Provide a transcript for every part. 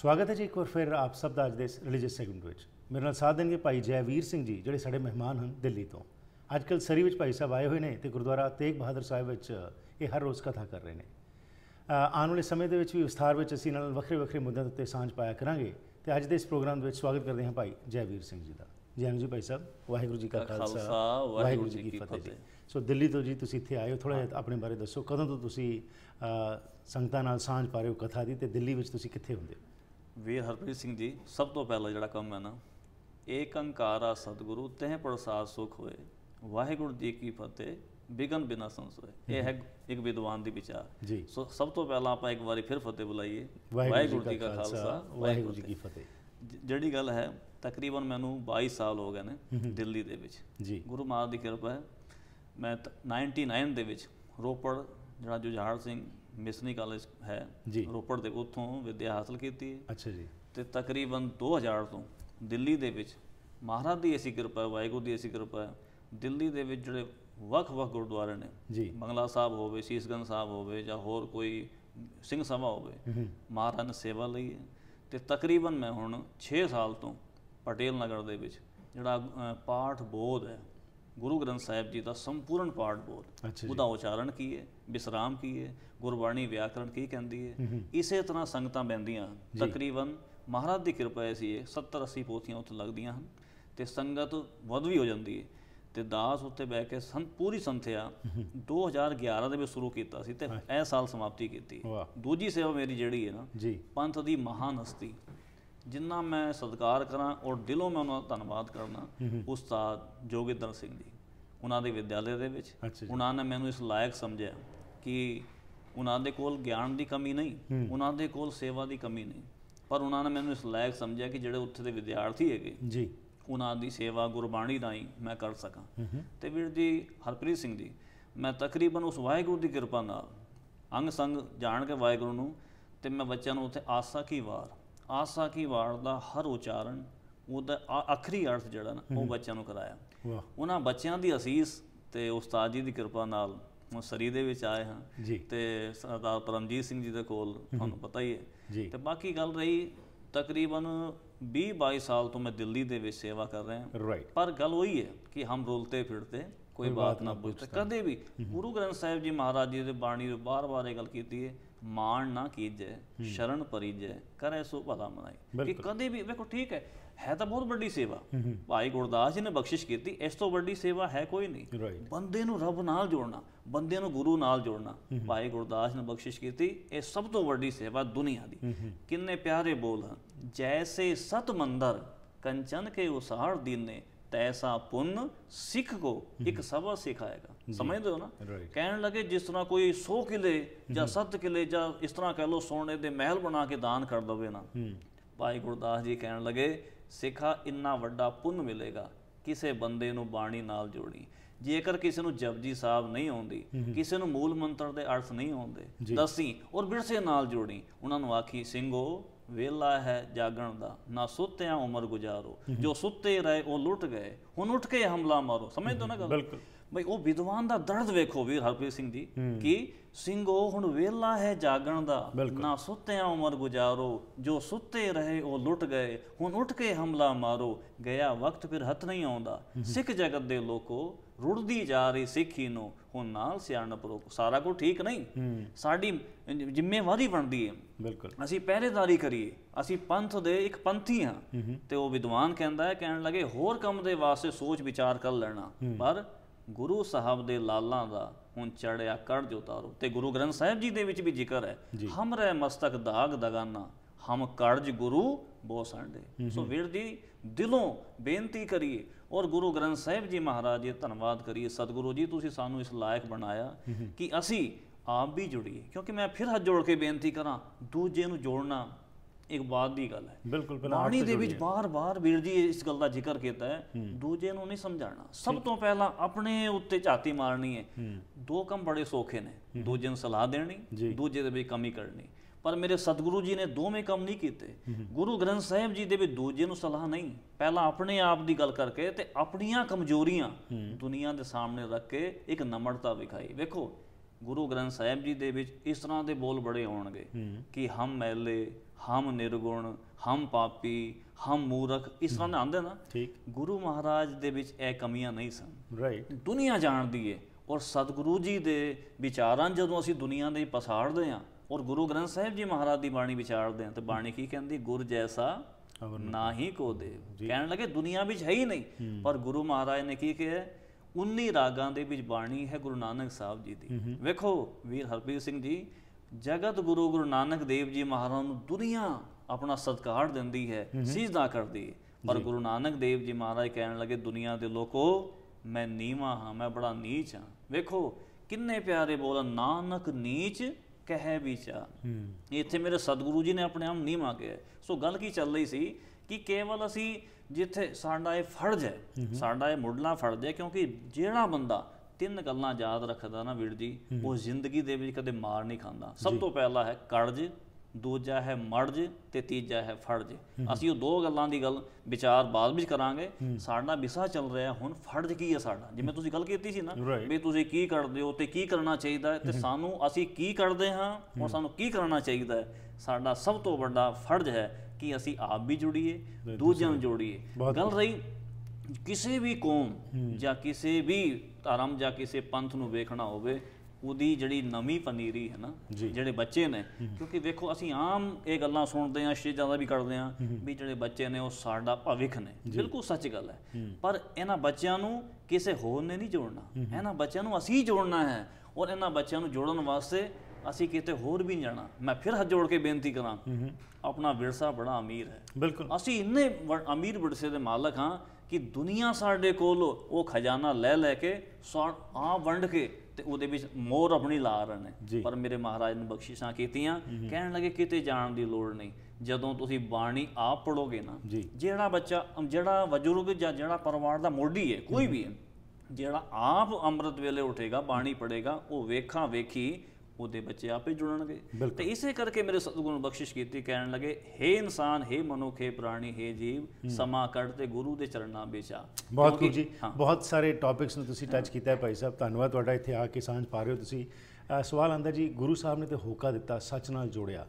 ਸਵਾਗਤ ਹੈ ਜੀ ਇੱਕ ਵਾਰ ਫਿਰ ਆਪ ਸਭ ਦਾ ਅੱਜ ਦੇ ਰਿਲੀਜੀਅਸ ਸੈਗਮੈਂਟ ਵਿੱਚ ਮੇਰੇ ਨਾਲ ਸਾਥ ਦੇਣਗੇ ਭਾਈ ਜੈਵੀਰ ਸਿੰਘ ਜੀ ਜਿਹੜੇ ਸਾਡੇ ਮਹਿਮਾਨ ਹਨ ਦਿੱਲੀ ਤੋਂ ਅੱਜ ਕੱਲ ਸਰੀ ਵਿੱਚ ਭਾਈ ਸਾਹਿਬ ਆਏ ਹੋਏ ਨੇ ਤੇ ਗੁਰਦੁਆਰਾ ਤੇਗ ਬਹਾਦਰ ਸਾਹਿਬ ਵਿੱਚ ਇਹ ਹਰ ਰੋਜ਼ ਕਥਾ ਕਰ ਰਹੇ ਨੇ ਆਉਣ ਵਾਲੇ ਸਮੇਂ ਦੇ ਵਿੱਚ ਵੀ ਵਿਸਥਾਰ ਵਿੱਚ ਅਸੀਂ ਨਾਲ ਵੱਖਰੇ ਵੱਖਰੇ ਮੁੱਦਿਆਂ ਉੱਤੇ ਸਾਂਝ ਪਾਇਆ ਕਰਾਂਗੇ ਤੇ ਅੱਜ ਦੇ ਇਸ ਪ੍ਰੋਗਰਾਮ ਦੇ ਵਿੱਚ ਸਵਾਗਤ ਕਰਦੇ ਹਾਂ ਭਾਈ ਜੈਵੀਰ ਸਿੰਘ ਜੀ ਦਾ ਜੈਨ ਜੀ ਭਾਈ ਸਾਹਿਬ ਵਾਹਿਗੁਰੂ ਜੀ ਕਾ ਖਾਲਸਾ ਵਾਹਿਗੁਰੂ ਜੀ ਕੀ ਫਤਿਹ ਸੋ ਦਿੱਲੀ ਤੋਂ ਜੀ ਤੁਸੀਂ ਇੱਥੇ ਆਏ ਹੋ ਥੋੜਾ ਜਿਹਾ ਆਪਣੇ ਬਾਰੇ ਦੱਸੋ ਕਦੋਂ ਤੋਂ ਤੁਸੀਂ ਸੰਗਤਾਂ ਨਾਲ ਸਾਂਝ ਪਾ ਰਹੇ ਹੋ ਕਥਾ ਦੀ ਤੇ ਦਿੱਲੀ ਵਿੱਚ ਤੁਸੀਂ ਕਿੱਥੇ ਹੁੰਦੇ ਹੋ ਵੀਰ ਹਰਪ੍ਰੀਤ ਸਿੰਘ ਜੀ ਸਭ ਤੋਂ ਪਹਿਲਾ ਜਿਹੜਾ ਕੰਮ ਹੈ ਨਾ ਏਕ ਅੰਕਾਰਾ ਸਤਿਗੁਰੂ ਤਹਿ ਪ੍ਰਸਾਦ ਸੁਖ ਹੋਏ ਵਾਹਿਗੁਰੂ ਜੀ ਕੀ ਫਤਿਹ ਬਿਗਨ ਬਿਨਾ ਸੰਸੋਏ ਇਹ ਹੈ ਇੱਕ ਵਿਦਵਾਨ ਦੀ ਵਿਚਾਰ ਜੀ ਸੋ ਸਭ ਤੋਂ ਪਹਿਲਾਂ ਆਪਾਂ ਇੱਕ ਵਾਰੀ ਫਿਰ ਫਤਿਹ ਬੁਲਾਈਏ ਵਾਹਿਗੁਰੂ ਜੀ ਕਾ ਖਾਲਸਾ ਵਾਹਿਗੁਰੂ ਜੀ ਕੀ ਫਤਿਹ ਜਿਹੜੀ ਗੱਲ ਹੈ ਤਕਰੀਬਨ ਮੈਨੂੰ 22 ਸਾਲ ਹੋ ਗਏ ਨੇ ਦਿੱਲੀ ਦੇ ਵਿੱਚ ਜੀ ਗੁਰੂ ਮਹਾਰਾਜ ਦੀ ਕਿਰਪਾ ਹੈ ਮੈਂ 99 ਦੇ ਵਿੱਚ ਰੋਪੜ ਜਿਹੜਾ ਜੁਝਾਰ ਸਿੰਘ ਮਿਸਨੀ ਕਾਲਜ ਹੈ ਰੋਪੜ ਦੇ ਉੱਥੋਂ ਵਿਦਿਆ ਹਾਸਲ ਕੀਤੀ ਹੈ ਅੱਛਾ ਜੀ ਤੇ ਤਕਰੀਬਨ 2000 ਤੋਂ ਦਿੱਲੀ ਦੇ ਵਿੱਚ ਮਹਾਰਾਜ ਦੀ ਐਸੀ ਕਿਰਪਾ ਹੈ ਵਾਹਿਗੁਰੂ ਦੀ ਐਸੀ ਕਿਰਪਾ ਹੈ ਦਿੱਲੀ ਦੇ ਵਿੱਚ ਜਿਹੜੇ ਵੱਖ-ਵੱਖ ਗੁਰਦੁਆਰੇ ਨੇ ਜੀ ਮੰਗਲਾ ਸਾਹਿਬ ਹੋਵੇ ਸੀਸਗੰਨ ਸਾਹਿਬ ਹੋਵੇ ਜਾਂ ਹੋਰ ਕੋਈ ਸਿੰਘ ਸਭਾ ਹੋਵੇ ਮਹਾਰਾਜ ਨੇ ਸੇਵਾ ਲਈ ਹੈ ਤੇ ਤਕਰੀਬਨ ਮੈਂ ਹੁਣ 6 ਸਾਲ ਤੋਂ ਪਟੇਲ ਨਗਰ ਦੇ ਵਿੱਚ ਜਿਹੜਾ ਪਾਠ ਬੋਧ ਹੈ ਗੁਰੂ ਗ੍ਰੰਥ ਸਾਹਿਬ ਜੀ ਦਾ ਸੰਪੂਰਨ ਪਾਠ ਬੋਲ ਉਹਦਾ ਉਚਾਰਨ ਕੀ ਹੈ ਵਿਸਰਾਮ ਕੀ ਹੈ ਗੁਰਬਾਣੀ ਵਿਆਕਰਣ ਕੀ ਕਹਿੰਦੀ ਹੈ ਇਸੇ ਤਰ੍ਹਾਂ ਸੰਗਤਾਂ ਬੈਂਦੀਆਂ ਤਕਰੀਬਨ ਮਹਾਰਾਜ ਦੀ ਕਿਰਪਾ ਐਸੀ ਹੈ 70 80 ਪੋਥੀਆਂ ਉੱਥੇ ਲੱਗਦੀਆਂ ਹਨ ਤੇ ਸੰਗਤ ਵੱਧ ਵੀ ਹੋ ਜਾਂਦੀ ਹੈ ਤੇ ਦਾਸ ਉੱਤੇ ਬਹਿ ਕੇ ਸੰ ਪੂਰੀ ਸੰਥਿਆ 2011 ਦੇ ਵਿੱਚ ਸ਼ੁਰੂ ਕੀਤਾ ਸੀ ਤੇ ਇਹ ਸਾਲ ਸਮਾਪਤੀ ਕੀਤੀ ਦੂਜੀ ਸੇਵਾ ਮੇਰੀ ਜਿਹੜੀ ਹੈ ਨਾ ਪੰਥ ਦੀ ਮਹਾਨ ਹਸਤੀ ਜਿੰਨਾ ਮੈਂ ਸਤਿਕਾਰ ਕਰਾਂ ਔਰ ਦਿਲੋਂ ਮੈਂ ਉਹਨਾਂ ਦਾ ਧੰਨਵਾਦ ਕਰਨਾ ਉਸਤਾਦ ਜੋਗਿੰਦਰ ਸਿੰਘ ਜੀ ਉਹਨਾਂ ਦੇ ਵਿਦਿਆਲੇ ਦੇ ਵਿੱਚ ਉਹਨਾਂ ਨੇ ਮੈਨੂੰ ਇਸ ਲਾਇਕ ਸਮਝਿਆ ਕਿ ਉਹਨਾਂ ਦੇ ਕੋਲ ਗਿਆਨ ਦੀ ਕਮੀ ਨਹੀਂ ਉਹਨਾਂ ਦੇ ਕੋਲ ਸੇਵਾ ਦੀ ਕਮੀ ਨਹੀਂ ਪਰ ਉਹਨਾਂ ਨੇ ਮੈਨੂੰ ਇਸ ਲਾਇਕ ਸਮਝਿਆ ਕਿ ਜਿਹੜੇ ਉੱਥੇ ਦੇ ਵਿਦਿਆਰਥੀ ਹੈਗੇ ਜੀ ਉਹਨਾਂ ਦੀ ਸੇਵਾ ਗੁਰਬਾਣੀ ਹੀ ਮੈਂ ਕਰ ਸਕਾਂ ਤੇ ਵੀਰ ਜੀ ਹਰਪ੍ਰੀਤ ਸਿੰਘ ਜੀ ਮੈਂ ਤਕਰੀਬਨ ਉਸ ਵਾਹਿਗੁਰੂ ਦੀ ਕਿਰਪਾ ਨਾਲ ਅੰਗ ਸੰਗ ਜਾਣ ਕੇ ਵਾਹਿਗੁਰੂ ਨੂੰ ਤੇ ਮੈਂ ਬੱਚਿਆਂ ਨੂੰ ਉੱਥੇ ਆਸਾ ਕੀ ਵਾਰ ਆਸਾ ਕੀ ਵਾਰ ਦਾ ਹਰ ਉਚਾਰਨ ਉਹਦਾ ਆਖਰੀ ਅਰਥ ਜਿਹੜਾ ਨਾ ਉਹ ਬੱਚਿਆਂ ਨੂੰ ਕਰਾਇਆ ਉਹਨਾਂ ਬੱਚਿਆਂ ਦੀ ਅਸੀਸ ਤੇ ਉਸਤਾਦ ਜੀ ਦੀ ਕਿਰਪਾ ਨਾਲ ਉਹ ਸਰੀ ਦੇ ਵਿੱਚ ਆਏ ਹਾਂ ਤੇ ਸਰਦਾਰ ਪਰਮਜੀਤ ਸਿੰਘ ਜੀ ਦੇ ਕੋਲ ਤੁਹਾਨੂੰ ਪਤਾ ਹੀ ਹੈ ਤੇ ਬਾਕੀ ਗੱਲ ਰਹੀ ਤਕਰੀਬਨ 20 22 ਸਾਲ ਤੋਂ ਮੈਂ ਦਿੱਲੀ ਦੇ ਵਿੱਚ ਸੇਵਾ ਕਰ ਰਿਹਾ ਹਾਂ ਪਰ ਗੱਲ ਉਹੀ ਹੈ ਕਿ ਹਮ ਰੋਲਤੇ ਫਿਰਦੇ ਕੋਈ ਬਾਤ ਨਾ ਪੁੱਛਦੇ ਕਦੇ ਵੀ ਗੁਰੂ ਗ੍ਰੰਥ ਸਾਹਿਬ ਜੀ ਮਹਾਰਾਜ ਜੀ ਦੇ ਬਾਣੀ ਦੇ ਬਾਰ ਬਾਰੇ ਗੱਲ ਕੀਤੀ ਹੈ ਮਾਣ ਨਾ ਕੀਜੇ ਸ਼ਰਨ ਪਰਿਜੇ ਕਰੇ ਸੋ ਭਲਾ ਮਨਾਈ ਕਿ ਕਦੇ ਵੀ ਵੇਖੋ ਠੀਕ ਹੈ ਹੈ ਤਾਂ ਬਹੁਤ ਵੱਡੀ ਸੇਵਾ ਭਾਈ ਗੁਰਦਾਸ ਜੀ ਨੇ ਬਖਸ਼ਿਸ਼ ਕੀਤੀ ਇਸ ਤੋਂ ਵੱਡੀ ਸੇਵਾ ਹੈ ਕੋਈ ਨਹੀਂ ਬੰਦੇ ਨੂੰ ਰੱਬ ਨਾਲ ਜੋੜਨਾ ਬੰਦੇ ਨੂੰ ਗੁਰੂ ਨਾਲ ਜੋੜਨਾ ਭਾਈ ਗੁਰਦਾਸ ਨੇ ਬਖਸ਼ਿਸ਼ ਕੀਤੀ ਇਹ ਸਭ ਤੋਂ ਵੱਡੀ ਸੇਵਾ ਦੁਨੀਆ ਦੀ ਕਿੰਨੇ ਪਿਆਰੇ ਬੋਲ ਹਨ ਜੈਸੇ ਸਤ ਮੰਦਰ ਕੰਚਨ ਕੇ ਉਸਾਰ ਦੀਨੇ ਤੈਸਾ ਪੁੰਨ ਸਿੱਖ ਕੋ ਇੱਕ ਸਭਾ ਸਿਖਾਏਗਾ ਸਮਝਦੇ ਹੋ ਨਾ ਕਹਿਣ ਲੱਗੇ ਜਿਸ ਤਰ੍ਹਾਂ ਕੋਈ 100 ਕਿਲੇ ਜਾਂ 7 ਕਿਲੇ ਜਾਂ ਇਸ ਤਰ੍ਹਾਂ ਕਹਿ ਲੋ ਸੋਨੇ ਦੇ ਮਹਿਲ ਬਣਾ ਕੇ ਦਾਨ ਕਰ ਦੋਵੇ ਨਾ ਭਾਈ ਗੁਰਦਾਸ ਜੀ ਕਹਿਣ ਲੱਗੇ ਸਿਖਾ ਇੰਨਾ ਵੱਡਾ ਪੁੰਨ ਮਿਲੇਗਾ ਕਿਸੇ ਬੰਦੇ ਨੂੰ ਬਾਣੀ ਨਾਲ ਜੋੜੀ ਜੇਕਰ ਕਿਸੇ ਨੂੰ ਜਪਜੀ ਸਾਹਿਬ ਨਹੀਂ ਆਉਂਦੀ ਕਿਸੇ ਨੂੰ ਮੂਲ ਮੰਤਰ ਦੇ ਅਰਥ ਨਹੀਂ ਆਉਂਦੇ ਦਸੀ ਔਰ ਬਿਰਸੇ ਨਾਲ ਜੋੜੀ ਉਹਨਾਂ ਨੂੰ ਆਖੀ ਸਿੰਘੋ ਵੇਲਾ ਹੈ ਜਾਗਣ ਦਾ ਨਾ ਸੁੱਤਿਆਂ ਉਮਰ ਗੁਜ਼ਾਰੋ ਜੋ ਸੁੱਤੇ ਰਹੇ ਉਹ ਲੁੱਟ ਗਏ ਹੁਣ ਉੱਠ ਕੇ ਹਮਲਾ ਮਾਰੋ ਸਮਝਦੇ ਨਾ ਗੱਲ ਬਿਲਕੁਲ ਬਈ ਉਹ ਵਿਦਵਾਨ ਦਾ ਦਰਦ ਵੇਖੋ ਵੀਰ ਹਰਪ੍ਰੀਤ ਸਿੰਘ ਜੀ ਕਿ ਉਹ ਹੁਣ ਵੇਲਾ ਹੈ ਜਾਗਣ ਦਾ ਨਾ ਸੁੱਤਿਆਂ ਉਮਰ ਗੁਜ਼ਾਰੋ ਜੋ ਸੁੱਤੇ ਰਹੇ ਉਹ ਲੁੱਟ ਗਏ ਹੁਣ ਉੱਠ ਕੇ ਹਮਲਾ ਮਾਰੋ ਗਿਆ ਵਕਤ ਫਿਰ ਹੱਥ ਨਹੀਂ ਆਉਂਦਾ ਸਿੱਖ ਜਗਤ ਦੇ ਲੋਕੋ ਰੁੜਦੀ ਜਾ ਰਹੀ ਸਿੱਖੀ ਨੂੰ ਹੁਣ ਨਾਲ ਸਿਆਣਾ ਪਰੋ ਸਾਰਾ ਕੁਝ ਠੀਕ ਨਹੀਂ ਸਾਡੀ ਜ਼ਿੰਮੇਵਾਰੀ ਬਣਦੀ ਹੈ ਬਿਲਕੁਲ ਅਸੀਂ ਪਹਿਰੇਦਾਰੀ ਕਰੀਏ ਅਸੀਂ ਪੰਥ ਦੇ ਇੱਕ ਪੰਥੀ ਹਾਂ ਤੇ ਉਹ ਵਿਦਵਾਨ ਕਹਿੰਦਾ ਹੈ ਕਹਿਣ ਲੱਗੇ ਹੋਰ ਕੰਮ ਦੇ ਵਾਸਤੇ ਸੋਚ ਵਿਚਾਰ ਕਰ ਲੈਣਾ ਪਰ ਗੁਰੂ ਸਾਹਿਬ ਦੇ ਲਾਲਾਂ ਦਾ ਹੁਣ ਚੜਿਆ ਕੜ ਜੋ ਤਾਰੋ ਤੇ ਗੁਰੂ ਗ੍ਰੰਥ ਸਾਹਿਬ ਜੀ ਦੇ ਵਿੱਚ ਵੀ ਜ਼ਿਕਰ ਹੈ ਹਮਰੇ ਮਸਤਕ ਦਾਗ ਦਗਾਨਾ ਹਮ ਕਰਜ ਗੁਰੂ ਦੇ ਸੋ ਵੀਰ ਦਿਲੋਂ ਬੇਨਤੀ ਕਰੀਏ ਔਰ ਗੁਰੂ ਗ੍ਰੰਥ ਸਾਹਿਬ ਜੀ ਮਹਾਰਾਜ ਜੀ ਧੰਨਵਾਦ ਕਰੀਏ ਸਤਿਗੁਰੂ ਜੀ ਤੁਸੀਂ ਸਾਨੂੰ ਇਸ ਲਾਇਕ ਬਣਾਇਆ ਕਿ ਅਸੀਂ ਆਪ ਵੀ ਜੁੜੀਏ ਕਿਉਂਕਿ ਮੈਂ ਫਿਰ ਹੱਥ ਜੋੜ ਕੇ ਬੇਨਤੀ ਕਰਾਂ ਦੂਜੇ ਨੂੰ ਜੋੜਨਾ ਇੱਕ ਬਾਤ ਦੀ ਗੱਲ ਹੈ ਬਿਲਕੁਲ ਬਾਣੀ ਦੇ ਵਿੱਚ ਬਾਰ-ਬਾਰ ਵੀਰ ਜੀ ਇਸ ਗੱਲ ਦਾ ਜ਼ਿਕਰ ਕੀਤਾ ਹੈ ਦੂਜੇ ਨੂੰ ਨਹੀਂ ਸਮਝਾਣਾ ਸਭ ਤੋਂ ਪਹਿਲਾਂ ਆਪਣੇ ਉੱਤੇ ਝਾਤੀ ਮਾਰਨੀ ਹੈ ਦੋ ਕੰਮ ਬੜੇ ਸੌਖੇ ਨੇ ਦੂਜੇ ਨੂੰ ਸਲਾਹ ਦੇਣੀ ਦੂਜੇ ਦੇ ਵਿੱਚ ਕਮੀ ਕਰਨੀ ਪਰ ਮੇਰੇ ਸਤਿਗੁਰੂ ਜੀ ਨੇ ਦੋਵੇਂ ਕੰਮ ਨਹੀਂ ਕੀਤੇ ਗੁਰੂ ਗ੍ਰੰਥ ਸਾਹਿਬ ਜੀ ਦੇ ਵੀ ਦੂਜੇ ਨੂੰ ਸਲਾਹ ਨਹੀਂ ਪਹਿਲਾਂ ਆਪਣੇ ਆਪ ਦੀ ਗੱਲ ਕਰਕੇ ਤੇ ਆਪਣੀਆਂ ਕਮਜ਼ੋਰੀਆਂ ਦੁਨੀਆ ਦੇ ਸਾਹਮਣੇ ਰੱਖ ਕੇ ਇੱਕ ਨਮਰਤਾ ਵਿਖਾਈ ਵੇਖੋ ਗੁਰੂ ਗ੍ਰੰਥ ਸਾਹਿਬ ਜੀ ਦੇ ਵਿੱਚ ਇਸ ਤਰ੍ਹਾਂ ਦੇ ਬੋਲ ਬੜੇ ਆਉਣਗੇ ਕਿ ਹਮ ਮੈਲੇ ਹਮ ਨਿਰਗੁਣ ਹਮ ਪਾਪੀ ਹਮ ਮੂਰਖ ਇਸ ਤਰ੍ਹਾਂ ਦੇ ਆਂਦੇ ਨਾ ਠੀਕ ਗੁਰੂ ਮਹਾਰਾਜ ਦੇ ਵਿੱਚ ਇਹ ਕਮੀਆਂ ਨਹੀਂ ਸਨ ਰਾਈਟ ਦੁਨੀਆ ਜਾਣਦੀ ਏ ਔਰ ਸਤਿਗੁਰੂ ਜੀ ਦੇ ਵਿਚਾਰਾਂ ਜਦੋਂ ਅਸੀਂ ਦੁਨੀਆ ਦੇ ਪਸਾੜਦੇ ਆਂ ਔਰ ਗੁਰੂ ਗ੍ਰੰਥ ਸਾਹਿਬ ਜੀ ਮਹਾਰਾਜ ਦੀ ਬਾਣੀ ਵਿਚਾਰਦੇ ਆ ਤੇ ਬਾਣੀ ਕੀ ਕਹਿੰਦੀ ਗੁਰ ਜੈਸਾ ਨਾ ਹੀ ਕੋ ਦੇ ਕਹਿਣ ਲੱਗੇ ਦੁਨੀਆ ਵਿੱਚ ਹੈ ਹੀ ਨਹੀਂ ਪਰ ਗੁਰੂ ਮਹਾਰਾਜ ਨੇ ਕੀ ਕਿਹਾ 19 ਰਾਗਾਂ ਦੇ ਵਿੱਚ ਬਾਣੀ ਹੈ ਗੁਰੂ ਨਾਨਕ ਸਾਹਿਬ ਜੀ ਦੀ ਵੇਖੋ ਵੀਰ ਹਰਪ੍ਰੀਤ ਸਿੰਘ ਜੀ ਜਗਤ ਗੁਰੂ ਗੁਰੂ ਨਾਨਕ ਦੇਵ ਜੀ ਮਹਾਰਾਜ ਨੂੰ ਦੁਨੀਆ ਆਪਣਾ ਸਤਿਕਾਰ ਦਿੰਦੀ ਹੈ ਸਿਜਦਾ ਕਰਦੀ ਹੈ ਪਰ ਗੁਰੂ ਨਾਨਕ ਦੇਵ ਜੀ ਮਹਾਰਾਜ ਕਹਿਣ ਲੱਗੇ ਦੁਨੀਆ ਦੇ ਲੋਕੋ ਮੈਂ ਨੀਵਾ ਹਾਂ ਮੈਂ ਬੜਾ ਨੀਚ ਹਾਂ ਵੇਖੋ ਕਿੰਨੇ ਪਿਆਰੇ ਬੋਲ ਨਾਨਕ ਨੀਚ ਕਹਿ ਵਿਚਾ ਇੱਥੇ ਮੇਰੇ ਸਤਿਗੁਰੂ ਜੀ ਨੇ ਆਪਣੇ ਆਪ ਨਹੀਂ ਮੰਗਿਆ ਸੋ ਗੱਲ ਕੀ ਚੱਲ ਰਹੀ ਸੀ ਕਿ ਕੇਵਲ ਅਸੀਂ ਜਿੱਥੇ ਸਾਡਾ ਇਹ ਫਰਜ਼ ਹੈ ਸਾਡਾ ਇਹ ਮੁੱਢਲਾ ਫਰਜ਼ ਹੈ ਕਿਉਂਕਿ ਜਿਹੜਾ ਬੰਦਾ ਤਿੰਨ ਗੱਲਾਂ ਯਾਦ ਰੱਖਦਾ ਨਾ ਵੀਰ ਜੀ ਉਹ ਜ਼ਿੰਦਗੀ ਦੇ ਵਿੱਚ ਕਦੇ ਮਾਰ ਨਹੀਂ ਖਾਂਦਾ ਸਭ ਤੋਂ ਪਹਿਲਾ ਹੈ ਕਰਜ਼ ਦੂਜਾ ਹੈ ਮਰਜ ਤੇ ਤੀਜਾ ਹੈ ਫੜਜ ਅਸੀਂ ਉਹ ਦੋ ਗੱਲਾਂ ਦੀ ਗੱਲ ਵਿਚਾਰ ਬਾਅਦ ਵਿੱਚ ਕਰਾਂਗੇ ਸਾਡਾ ਵਿਸਾ ਚੱਲ ਰਿਹਾ ਹੁਣ ਫੜਜ ਕੀ ਹੈ ਸਾਡਾ ਜਿਵੇਂ ਤੁਸੀਂ ਗੱਲ ਕੀਤੀ ਸੀ ਨਾ ਵੀ ਤੁਸੀਂ ਕੀ ਕਰਦੇ ਹੋ ਤੇ ਕੀ ਕਰਨਾ ਚਾਹੀਦਾ ਹੈ ਤੇ ਸਾਨੂੰ ਅਸੀਂ ਕੀ ਕਰਦੇ ਹਾਂ ਔਰ ਸਾਨੂੰ ਕੀ ਕਰਨਾ ਚਾਹੀਦਾ ਹੈ ਸਾਡਾ ਸਭ ਤੋਂ ਵੱਡਾ ਫੜਜ ਹੈ ਕਿ ਅਸੀਂ ਆਪ ਵੀ ਜੁੜੀਏ ਦੂਜਿਆਂ ਨੂੰ ਜੋੜੀਏ ਗੱਲ ਰਹੀ ਕਿਸੇ ਵੀ ਕੌਮ ਜਾਂ ਕਿਸੇ ਵੀ ਧਰਮ ਜਾਂ ਕਿਸੇ ਪੰਥ ਨੂੰ ਵੇਖਣਾ ਹੋਵੇ ਉਹਦੀ ਜਿਹੜੀ ਨਵੀਂ ਪਨੀਰੀ ਹੈ ਨਾ ਜਿਹੜੇ ਬੱਚੇ ਨੇ ਕਿਉਂਕਿ ਵੇਖੋ ਅਸੀਂ ਆਮ ਇਹ ਗੱਲਾਂ ਸੁਣਦੇ ਆਂ ਸ਼ੇ ਜ਼ਿਆਦਾ ਵੀ ਕਰਦੇ ਆਂ ਵੀ ਜਿਹੜੇ ਬੱਚੇ ਨੇ ਉਹ ਸਾਡਾ ਭਵਿੱਖ ਨੇ ਬਿਲਕੁਲ ਸੱਚ ਗੱਲ ਹੈ ਪਰ ਇਹਨਾਂ ਬੱਚਿਆਂ ਨੂੰ ਕਿਸੇ ਹੋਰ ਨੇ ਨਹੀਂ ਜੋੜਨਾ ਇਹਨਾਂ ਬੱਚਿਆਂ ਨੂੰ ਅਸੀਂ ਜੋੜਨਾ ਹੈ ਔਰ ਇਹਨਾਂ ਬੱਚਿਆਂ ਨੂੰ ਜੋੜਨ ਵਾਸਤੇ ਅਸੀਂ ਕਿਤੇ ਹੋਰ ਵੀ ਨਹੀਂ ਜਾਣਾ ਮੈਂ ਫਿਰ ਹੱਥ ਜੋੜ ਕੇ ਬੇਨਤੀ ਕਰਾਂ ਆਪਣਾ ਵਿਰਸਾ ਬੜਾ ਅਮੀਰ ਹੈ ਬਿਲਕੁਲ ਅਸੀਂ ਇੰਨੇ ਅਮੀਰ ਵਿਰਸੇ ਦੇ ਮਾਲਕ ਹਾਂ ਕਿ ਦੁਨੀਆ ਸਾਡੇ ਕੋਲ ਉਹ ਖਜ਼ਾਨਾ ਲੈ ਲੈ ਕੇ ਆ ਵੰਡ ਕੇ ਤੇ ਉਹਦੇ ਵਿੱਚ ਮੋਰ ਆਪਣੀ ਲਾ ਰਹੇ ਨੇ ਪਰ ਮੇਰੇ ਮਹਾਰਾਜ ਨੇ ਬਖਸ਼ਿਸ਼ਾਂ ਕੀਤੀਆਂ ਕਹਿਣ ਲੱਗੇ ਕਿਤੇ ਜਾਣ ਦੀ ਲੋੜ ਨਹੀਂ ਜਦੋਂ ਤੁਸੀਂ ਬਾਣੀ ਆਪ ਪੜੋਗੇ ਨਾ ਜਿਹੜਾ ਬੱਚਾ ਜਿਹੜਾ ਵਜੁਰਗ ਜਾਂ ਜਿਹੜਾ ਪਰਿਵਾਰ ਦਾ ਮੋਢੀ ਹੈ ਕੋਈ ਵੀ ਹੈ ਜਿਹੜਾ ਆਪ ਅੰਮ੍ਰਿਤ ਵੇਲੇ ਉਠੇਗਾ ਬਾਣੀ ਪੜੇਗਾ ਉਹ ਵੇਖਾਂ ਵੇਖੀ ਉਹਦੇ ਬੱਚੇ ਆਪੇ ਜੁੜਨਗੇ ਤੇ ਇਸੇ ਕਰਕੇ ਮੇਰੇ ਸਤਿਗੁਰੂ ਨੇ ਬਖਸ਼ਿਸ਼ ਕੀਤੀ ਕਹਿਣ ਲੱਗੇ हे ਇਨਸਾਨ हे ਮਨੁੱਖ हे ਪ੍ਰਾਣੀ हे ਜੀਵ ਸਮਾ ਕੱਢ ਤੇ ਗੁਰੂ ਦੇ ਚਰਨਾਂ ਵਿੱਚ ਆ ਬਹੁਤ ਕੁਝ ਜੀ ਬਹੁਤ ਸਾਰੇ ਟੌਪਿਕਸ ਨੂੰ ਤੁਸੀਂ ਟੱਚ ਕੀਤਾ ਹੈ ਭਾਈ ਸਾਹਿਬ ਧੰਨਵਾਦ ਤੁਹਾਡਾ ਇੱਥੇ ਆ ਕੇ ਸਾਂਝ ਪਾ ਰਹੇ ਹੋ ਤੁਸੀਂ ਸਵਾਲ ਆਂਦਾ ਜੀ ਗੁਰੂ ਸਾਹਿਬ ਨੇ ਤੇ ਹੋਕਾ ਦਿੱਤਾ ਸੱਚ ਨਾਲ ਜੋੜਿਆ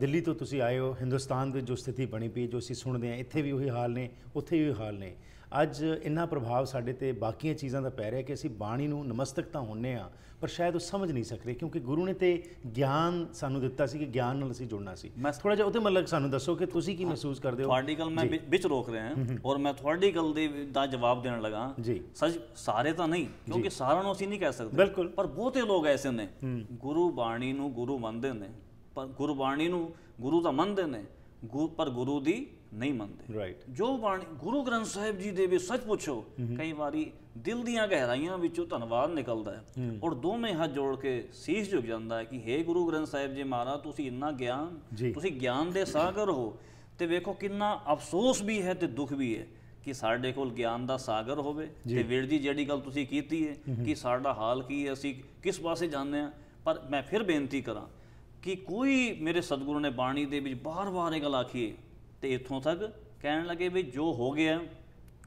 ਦਿੱਲੀ ਤੋਂ ਤੁਸੀਂ ਆਏ ਹੋ ਹਿੰਦੁਸਤਾਨ ਵਿੱਚ ਜੋ ਸਥਿਤੀ ਬਣੀ ਪਈ ਜੋ ਅਸੀਂ ਸੁਣਦੇ ਆ ਇੱਥੇ ਵੀ ਉਹੀ ਹਾਲ ਨੇ ਉੱਥੇ ਵੀ ਉਹੀ ਹਾਲ ਨੇ ਅੱਜ ਇੰਨਾ ਪ੍ਰਭਾਵ ਸਾਡੇ ਤੇ ਬਾਕੀਆਂ ਚੀਜ਼ਾਂ ਦਾ ਪੈ ਰਿਹਾ ਕਿ ਅਸੀਂ ਬਾਣੀ ਨੂੰ ਨਮਸਤਕ ਤਾਂ ਹੁੰਨੇ ਆ ਪਰ ਸ਼ਾਇਦ ਉਹ ਸਮਝ ਨਹੀਂ ਸਕ ਰਹੇ ਕਿਉਂਕਿ ਗੁਰੂ ਨੇ ਤੇ ਗਿਆਨ ਸਾਨੂੰ ਦਿੱਤਾ ਸੀ ਕਿ ਗਿਆਨ ਨਾਲ ਅਸੀਂ ਜੁੜਨਾ ਸੀ ਮੈਂ ਥੋੜਾ ਜਿਹਾ ਉਹਦੇ ਮਤਲਬ ਸਾਨੂੰ ਦੱਸੋ ਕਿ ਤੁਸੀਂ ਕੀ ਮਹਿਸੂਸ ਕਰਦੇ ਹੋ ਤੁਹਾਡੀ ਗੱਲ ਮੈਂ ਵਿੱਚ ਰੋਕ ਰਿਹਾ ਹਾਂ ਔਰ ਮੈਂ ਤੁਹਾਡੀ ਗੱਲ ਦੇ ਦਾ ਜਵਾਬ ਦੇਣ ਲੱਗਾ ਜੀ ਸੱਚ ਸਾਰੇ ਤਾਂ ਨਹੀਂ ਕਿਉਂਕਿ ਸਾਰਿਆਂ ਨੂੰ ਅਸੀਂ ਨਹੀਂ ਕਹਿ ਸਕਦੇ ਪਰ ਬਹੁਤੇ ਲੋਕ ਐਸੇ ਨੇ ਗੁਰੂ ਬਾਣੀ ਨੂੰ ਗੁਰੂ ਮੰਨਦੇ ਨੇ ਪਰ ਗੁਰਬਾਣੀ ਨੂੰ ਗੁਰੂ ਤਾਂ ਮੰਨਦੇ ਨੇ ਪਰ ਗੁਰੂ ਦੀ ਨਹੀਂ ਮੰਨਦੇ ਰਾਈਟ ਜੋ ਬਾਣੀ ਗੁਰੂ ਗ੍ਰੰਥ ਸਾਹਿਬ ਜੀ ਦੇ ਵਿੱਚ ਸੱਚ ਪੁੱਛੋ ਕਈ ਵਾਰੀ ਦਿਲ ਦੀਆਂ ਗਹਿਰਾਈਆਂ ਵਿੱਚੋਂ ਧੰਨਵਾਦ ਨਿਕਲਦਾ ਹੈ ਔਰ ਦੋਵੇਂ ਹੱਥ ਜੋੜ ਕੇ ਸੀਸ ਝੁਕ ਜਾਂਦਾ ਹੈ ਕਿ ਹੇ ਗੁਰੂ ਗ੍ਰੰਥ ਸਾਹਿਬ ਜੀ ਮਹਾਰਾਜ ਤੁਸੀਂ ਇੰਨਾ ਗਿਆਨ ਤੁਸੀਂ ਗਿਆਨ ਦੇ ਸਾਗਰ ਹੋ ਤੇ ਵੇਖੋ ਕਿੰਨਾ ਅਫਸੋਸ ਵੀ ਹੈ ਤੇ ਦੁੱਖ ਵੀ ਹੈ ਕਿ ਸਾਡੇ ਕੋਲ ਗਿਆਨ ਦਾ ਸਾਗਰ ਹੋਵੇ ਤੇ ਵੀਰ ਜੀ ਜਿਹੜੀ ਗੱਲ ਤੁਸੀਂ ਕੀਤੀ ਹੈ ਕਿ ਸਾਡਾ ਹਾਲ ਕੀ ਹੈ ਅਸੀਂ ਕਿਸ ਪਾਸੇ ਜਾਂਦੇ ਆ ਪਰ ਮੈਂ ਫਿਰ ਬੇਨਤੀ ਕਰਾਂ ਕਿ ਕੋਈ ਮੇਰੇ ਸਤਿਗੁਰੂ ਨੇ ਬਾਣੀ ਦੇ ਵਿੱਚ ਬਾਰ-ਬਾਰ ਇਹ ਗੱਲ ਆਖੀ ਹੈ ਤੇ ਇੱਥੋਂ ਤੱਕ ਕਹਿਣ ਲੱਗੇ ਵੀ ਜੋ ਹੋ ਗਿਆ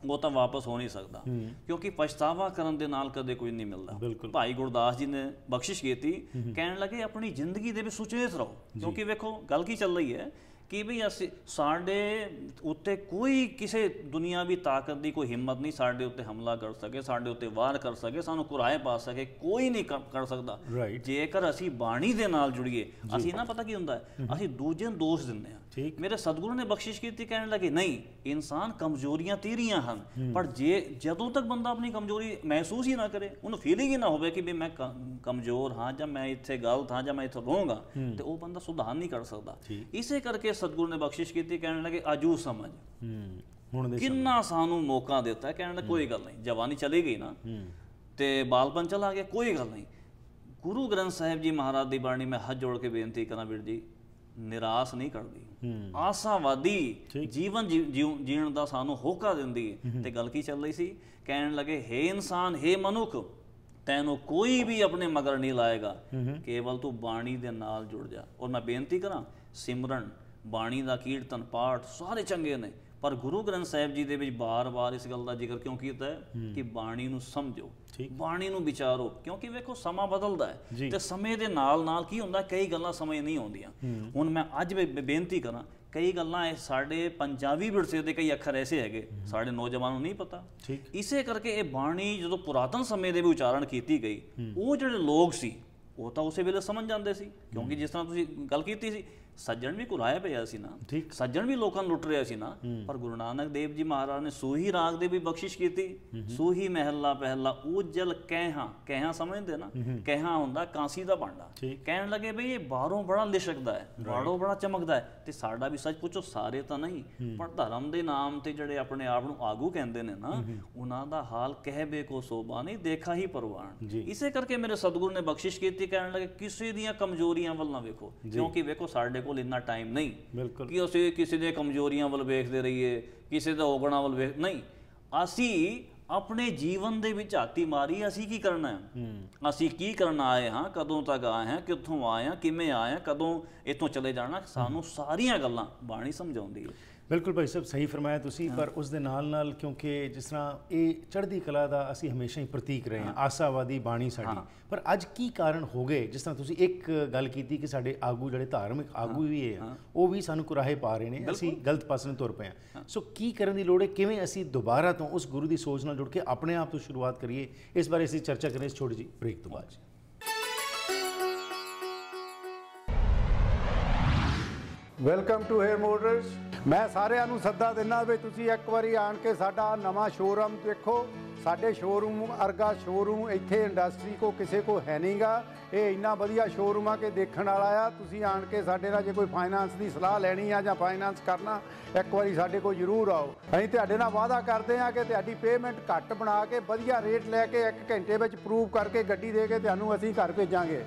ਉਹ ਤਾਂ ਵਾਪਸ ਹੋ ਨਹੀਂ ਸਕਦਾ ਕਿਉਂਕਿ ਪਛਤਾਵਾ ਕਰਨ ਦੇ ਨਾਲ ਕਦੇ ਕੁਝ ਨਹੀਂ ਮਿਲਦਾ ਭਾਈ ਗੁਰਦਾਸ ਜੀ ਨੇ ਬਖਸ਼ਿਸ਼ ਕੀਤੀ ਕਹਿਣ ਲੱਗੇ ਆਪਣੀ ਜ਼ਿੰਦਗੀ ਦੇ ਵਿੱਚ ਸੁਚੇਤ ਰਹੋ ਕਿਉਂਕਿ ਵੇਖੋ ਗੱਲ ਕੀ ਚੱਲ ਰਹੀ ਹੈ ਕਿ ਵੀ ਅਸੀਂ ਸਾਡੇ ਉੱਤੇ ਕੋਈ ਕਿਸੇ ਦੁਨੀਆਵੀ ਤਾਕਤ ਦੀ ਕੋਈ ਹਿੰਮਤ ਨਹੀਂ ਸਾਡੇ ਉੱਤੇ ਹਮਲਾ ਕਰ ਸਕੇ ਸਾਡੇ ਉੱਤੇ ਵਾਰ ਕਰ ਸਕੇ ਸਾਨੂੰ ਕੁਰਾਏ ਪਾ ਸਕੇ ਕੋਈ ਨਹੀਂ ਕਰ ਸਕਦਾ ਜੇਕਰ ਅਸੀਂ ਬਾਣੀ ਦੇ ਨਾਲ ਜੁੜੀਏ ਅਸੀਂ ਨਾ ਪਤਾ ਕੀ ਹੁੰਦਾ ਅਸੀਂ ਦੂਜੇ ਨੂੰ ਦੋਸ਼ ਦਿੰਦੇ ਆ ਠੀਕ ਮੇਰੇ ਸਤਿਗੁਰੂ ਨੇ ਬਖਸ਼ਿਸ਼ ਕੀਤੀ ਕਹਿਣ ਲੱਗੇ ਨਹੀਂ ਇਨਸਾਨ ਕਮਜ਼ੋਰੀਆਂ ਤੇਰੀਆਂ ਹਨ ਪਰ ਜੇ ਜਦੋਂ ਤੱਕ ਬੰਦਾ ਆਪਣੀ ਕਮਜ਼ੋਰੀ ਮਹਿਸੂਸ ਹੀ ਨਾ ਕਰੇ ਉਹਨੂੰ ਫੀਲਿੰਗ ਹੀ ਨਾ ਹੋਵੇ ਕਿ ਵੀ ਮੈਂ ਕਮਜ਼ੋਰ ਹਾਂ ਜਾਂ ਮੈਂ ਇੱਥੇ ਗਲਤ ਹਾਂ ਜਾਂ ਮੈਂ ਇੱਥੇ ਰੋਂਗਾ ਤੇ ਉਹ ਬੰਦਾ ਸੁਧਾਰ ਨਹੀਂ ਕਰ ਸਕਦਾ ਇਸੇ ਕਰਕੇ ਸਤਿਗੁਰੂ ਨੇ ਬਖਸ਼ਿਸ਼ ਕੀਤੀ ਕਹਿਣ ਲੱਗੇ ਆਜੂ ਸਮਝ ਹੁਣ ਦੇ ਕਿੰਨਾ ਸਾਨੂੰ ਮੌਕਾ ਦਿੱਤਾ ਕਹਿਣ ਦਾ ਕੋਈ ਗੱਲ ਨਹੀਂ ਜਵਾਨੀ ਚਲੀ ਗਈ ਨਾ ਤੇ ਬਾਲਪਨ ਚਲਾ ਗਿਆ ਕੋਈ ਗੱਲ ਨਹੀਂ ਗੁਰੂ ਗ੍ਰੰਥ ਸਾਹਿਬ ਜੀ ਮਹਾਰਾਜ ਦੀ ਬਾਣੀ ਮੈਂ ਹੱਥ ਜੋੜ ਕੇ ਬੇਨਤੀ ਕਰਾਂ ਵੀਰ ਜੀ ਨਿਰਾਸ਼ ਨਹੀਂ ਕਰਦੀ ਆਸਾਵਾਦੀ ਜੀਵਨ ਜੀਣ ਦਾ ਸਾਨੂੰ ਹੋਕਾ ਦਿੰਦੀ ਤੇ ਗੱਲ ਕੀ ਚੱਲ ਰਹੀ ਸੀ ਕਹਿਣ ਲੱਗੇ हे ਇਨਸਾਨ हे ਮਨੁੱਖ ਤੈਨੂੰ ਕੋਈ ਵੀ ਆਪਣੇ ਮਗਰ ਨਹੀਂ ਲਾਏਗਾ ਕੇਵਲ ਤੂੰ ਬਾਣੀ ਦੇ ਨਾਲ ਜੁੜ ਜਾ ਔਰ ਮੈਂ ਬੇਨਤੀ ਕਰਾਂ ਸਿਮਰਨ ਬਾਣੀ ਦਾ ਕੀਰਤਨ ਪਾਠ ਸਾਰੇ ਚੰਗੇ ਨੇ ਪਰ ਗੁਰੂ ਗ੍ਰੰਥ ਸਾਹਿਬ ਜੀ ਦੇ ਵਿੱਚ ਬਾਰ-ਬਾਰ ਇਸ ਗੱਲ ਦਾ ਜ਼ਿਕਰ ਕਿਉਂ ਕੀਤਾ ਹੈ ਕਿ ਬਾਣੀ ਨੂੰ ਸਮਝੋ ਬਾਣੀ ਨੂੰ ਵਿਚਾਰੋ ਕਿਉਂਕਿ ਵੇਖੋ ਸਮਾਂ ਬਦਲਦਾ ਹੈ ਤੇ ਸਮੇਂ ਦੇ ਨਾਲ-ਨਾਲ ਕੀ ਹੁੰਦਾ ਕਈ ਗੱਲਾਂ ਸਮਝ ਨਹੀਂ ਆਉਂਦੀਆਂ ਹੁਣ ਮੈਂ ਅੱਜ ਬੇਨਤੀ ਕਰਾਂ ਕਈ ਗੱਲਾਂ ਇਹ ਸਾਡੇ ਪੰਜਾਬੀ ਵਿਰਸੇ ਦੇ ਕਈ ਅੱਖਰ ਐਸੇ ਹੈਗੇ ਸਾਡੇ ਨੌਜਵਾਨਾਂ ਨੂੰ ਨਹੀਂ ਪਤਾ ਇਸੇ ਕਰਕੇ ਇਹ ਬਾਣੀ ਜਦੋਂ ਪੁਰਾਤਨ ਸਮੇਂ ਦੇ ਵਿੱਚ ਉਚਾਰਨ ਕੀਤੀ ਗਈ ਉਹ ਜਿਹੜੇ ਲੋਕ ਸੀ ਉਹ ਤਾਂ ਉਸੇ ਵੇਲੇ ਸਮਝ ਜਾਂਦੇ ਸੀ ਕਿਉਂਕਿ ਜਿਸ ਤਰ੍ਹਾਂ ਤੁਸੀਂ ਗੱਲ ਕੀਤੀ ਸੀ ਸੱਜਣ ਵੀ ਕੁਰਾਇਆ ਪਿਆ ਸੀ ਨਾ ਸੱਜਣ ਵੀ ਲੋਕਾਂ ਨੂੰ ਲੁੱਟ ਰਿਹਾ ਸੀ ਨਾ ਪਰ ਗੁਰੂ ਨਾਨਕ ਦੇਵ ਜੀ ਮਹਾਰਾਜ ਨੇ ਸੂਹੀ ਰਾਗ ਦੇ ਵੀ ਬਖਸ਼ਿਸ਼ ਕੀਤੀ ਸੂਹੀ ਮਹਿਲਾ ਪਹਿਲਾ ਉਜਲ ਕਹਿਹਾ ਕਹਿਹਾ ਸਮਝਦੇ ਨਾ ਕਹਿਹਾ ਹੁੰਦਾ ਕਾਂਸੀ ਦਾ ਬਾਂਡਾ ਕਹਿਣ ਲੱਗੇ ਬਈ ਇਹ ਬਾਹਰੋਂ ਬੜਾ ਲਿਸ਼ਕਦਾ ਹੈ ਬਾਹਰੋਂ ਬੜਾ ਚਮਕਦਾ ਹੈ ਤੇ ਸਾਡਾ ਵੀ ਸੱਚ ਪੁੱਛੋ ਸਾਰੇ ਤਾਂ ਨਹੀਂ ਪਰ ਧਰਮ ਦੇ ਨਾਮ ਤੇ ਜਿਹੜੇ ਆਪਣੇ ਆਪ ਨੂੰ ਆਗੂ ਕਹਿੰਦੇ ਨੇ ਨਾ ਉਹਨਾਂ ਦਾ ਹਾਲ ਕਹਿ ਬੇ ਕੋ ਸੋਭਾ ਨਹੀਂ ਦੇਖਾ ਹੀ ਪਰਵਾਣ ਇਸੇ ਕਰਕੇ ਮੇਰੇ ਸਤਗੁਰੂ ਨੇ ਬਖਸ਼ਿਸ਼ ਕੀਤੀ ਕਹਿਣ ਲੱਗੇ ਕਿਸੇ ਦੀਆਂ ਕਮਜ਼ੋਰੀਆਂ ਵੱਲ ਨਾ ਵੇਖੋ ਕਿਉਂਕਿ ਵੇਖੋ ਸਾਡੇ ਕੋਲ ਇੰਨਾ ਟਾਈਮ ਨਹੀਂ ਕਿ ਅਸੀਂ ਕਿਸੇ ਦੇ ਕਮਜ਼ੋਰੀਆਂ ਵੱਲ ਵੇਖਦੇ ਰਹੀਏ ਕਿਸੇ ਦਾ ਔਗਣਾ ਵੱਲ ਵੇਖ ਨਹੀਂ ਅਸੀਂ ਆਪਣੇ ਜੀਵਨ ਦੇ ਵਿੱਚ ਹਾਤੀ ਮਾਰੀ ਅਸੀਂ ਕੀ ਕਰਨਾ ਹੈ ਅਸੀਂ ਕੀ ਕਰਨ ਆਏ ਹਾਂ ਕਦੋਂ ਤੱਕ ਆਏ ਹਾਂ ਕਿੱਥੋਂ ਆਏ ਹਾਂ ਕਿਵੇਂ ਆਏ ਹਾਂ ਕਦੋਂ ਇੱਥੋਂ ਚਲੇ ਜਾਣਾ ਸਾਨੂੰ ਸਾਰੀਆਂ ਗੱਲਾਂ ਬਾਣੀ ਸਮਝਾਉਂਦੀ ਹੈ ਬਿਲਕੁਲ ਭਾਈ ਸਾਹਿਬ ਸਹੀ ਫਰਮਾਇਆ ਤੁਸੀਂ ਪਰ ਉਸ ਦੇ ਨਾਲ ਨਾਲ ਕਿਉਂਕਿ ਜਿਸ ਤਰ੍ਹਾਂ ਇਹ ਚੜ੍ਹਦੀ ਕਲਾ ਦਾ ਅਸੀਂ ਹਮੇਸ਼ਾ ਹੀ ਪ੍ਰਤੀਕ ਰਹੇ ਹਾਂ ਆਸਾਵਾਦੀ ਬਾਣੀ ਸਾਡੀ ਪਰ ਅੱਜ ਕੀ ਕਾਰਨ ਹੋ ਗਏ ਜਿਸ ਤਰ੍ਹਾਂ ਤੁਸੀਂ ਇੱਕ ਗੱਲ ਕੀਤੀ ਕਿ ਸਾਡੇ ਆਗੂ ਜਿਹੜੇ ਧਾਰਮਿਕ ਆਗੂ ਵੀ ਹੈ ਉਹ ਵੀ ਸਾਨੂੰ ਕੁਰਾਹੇ ਪਾ ਰਹੇ ਨੇ ਅਸੀਂ ਗਲਤ ਪਾਸੇ ਨੂੰ ਤੁਰ ਪਏ ਹਾਂ ਸੋ ਕੀ ਕਰਨ ਦੀ ਲੋੜ ਹੈ ਕਿਵੇਂ ਅਸੀਂ ਦੁਬਾਰਾ ਤੋਂ ਉਸ ਗੁਰੂ ਦੀ ਸੋਚ ਨਾਲ ਜੁੜ ਕੇ ਆਪਣੇ ਆਪ ਤੋਂ ਸ਼ੁਰੂਆਤ ਕਰੀਏ ਇਸ ਬਾਰੇ ਅਸੀਂ ਚਰਚਾ ਕਰਨੇ ਇਸ ਛੋਟੀ ਜੀ ਬ੍ਰੇਕ ਤੋਂ ਬਾਅਦ ਵੈਲਕਮ ਟੂ ਹੇਅਰ ਮੋਟਰਸ ਮੈਂ ਸਾਰਿਆਂ ਨੂੰ ਸੱਦਾ ਦਿੰਦਾ ਵੀ ਤੁਸੀਂ ਇੱਕ ਵਾਰੀ ਆਣ ਕੇ ਸਾਡਾ ਨਵਾਂ ਸ਼ੋਰੂਮ ਦੇਖੋ ਸਾਡੇ ਸ਼ੋਰੂਮ ਅਰਗਾ ਸ਼ੋਰੂਮ ਇੱਥੇ ਇੰਡਸਟਰੀ ਕੋ ਕਿਸੇ ਕੋ ਹੈ ਨਹੀਂਗਾ ਇਹ ਇੰਨਾ ਵਧੀਆ ਸ਼ੋਰੂਮ ਆ ਕਿ ਦੇਖਣ ਵਾਲਾ ਆ ਤੁਸੀਂ ਆਣ ਕੇ ਸਾਡੇ ਨਾਲ ਜੇ ਕੋਈ ਫਾਈਨਾਂਸ ਦੀ ਸਲਾਹ ਲੈਣੀ ਆ ਜਾਂ ਫਾਈਨਾਂਸ ਕਰਨਾ ਇੱਕ ਵਾਰੀ ਸਾਡੇ ਕੋਲ ਜ਼ਰੂਰ ਆਓ ਅਸੀਂ ਤੁਹਾਡੇ ਨਾਲ ਵਾਅਦਾ ਕਰਦੇ ਆ ਕਿ ਤੁਹਾਡੀ ਪੇਮੈਂਟ ਘੱਟ ਬਣਾ ਕੇ ਵਧੀਆ ਰੇਟ ਲੈ ਕੇ 1 ਘੰਟੇ ਵਿੱਚ ਪ੍ਰੂਫ ਕਰਕੇ ਗੱਡੀ ਦੇ ਕੇ ਤੁਹਾਨੂੰ ਅਸੀਂ ਘਰ ਭੇਜਾਂਗੇ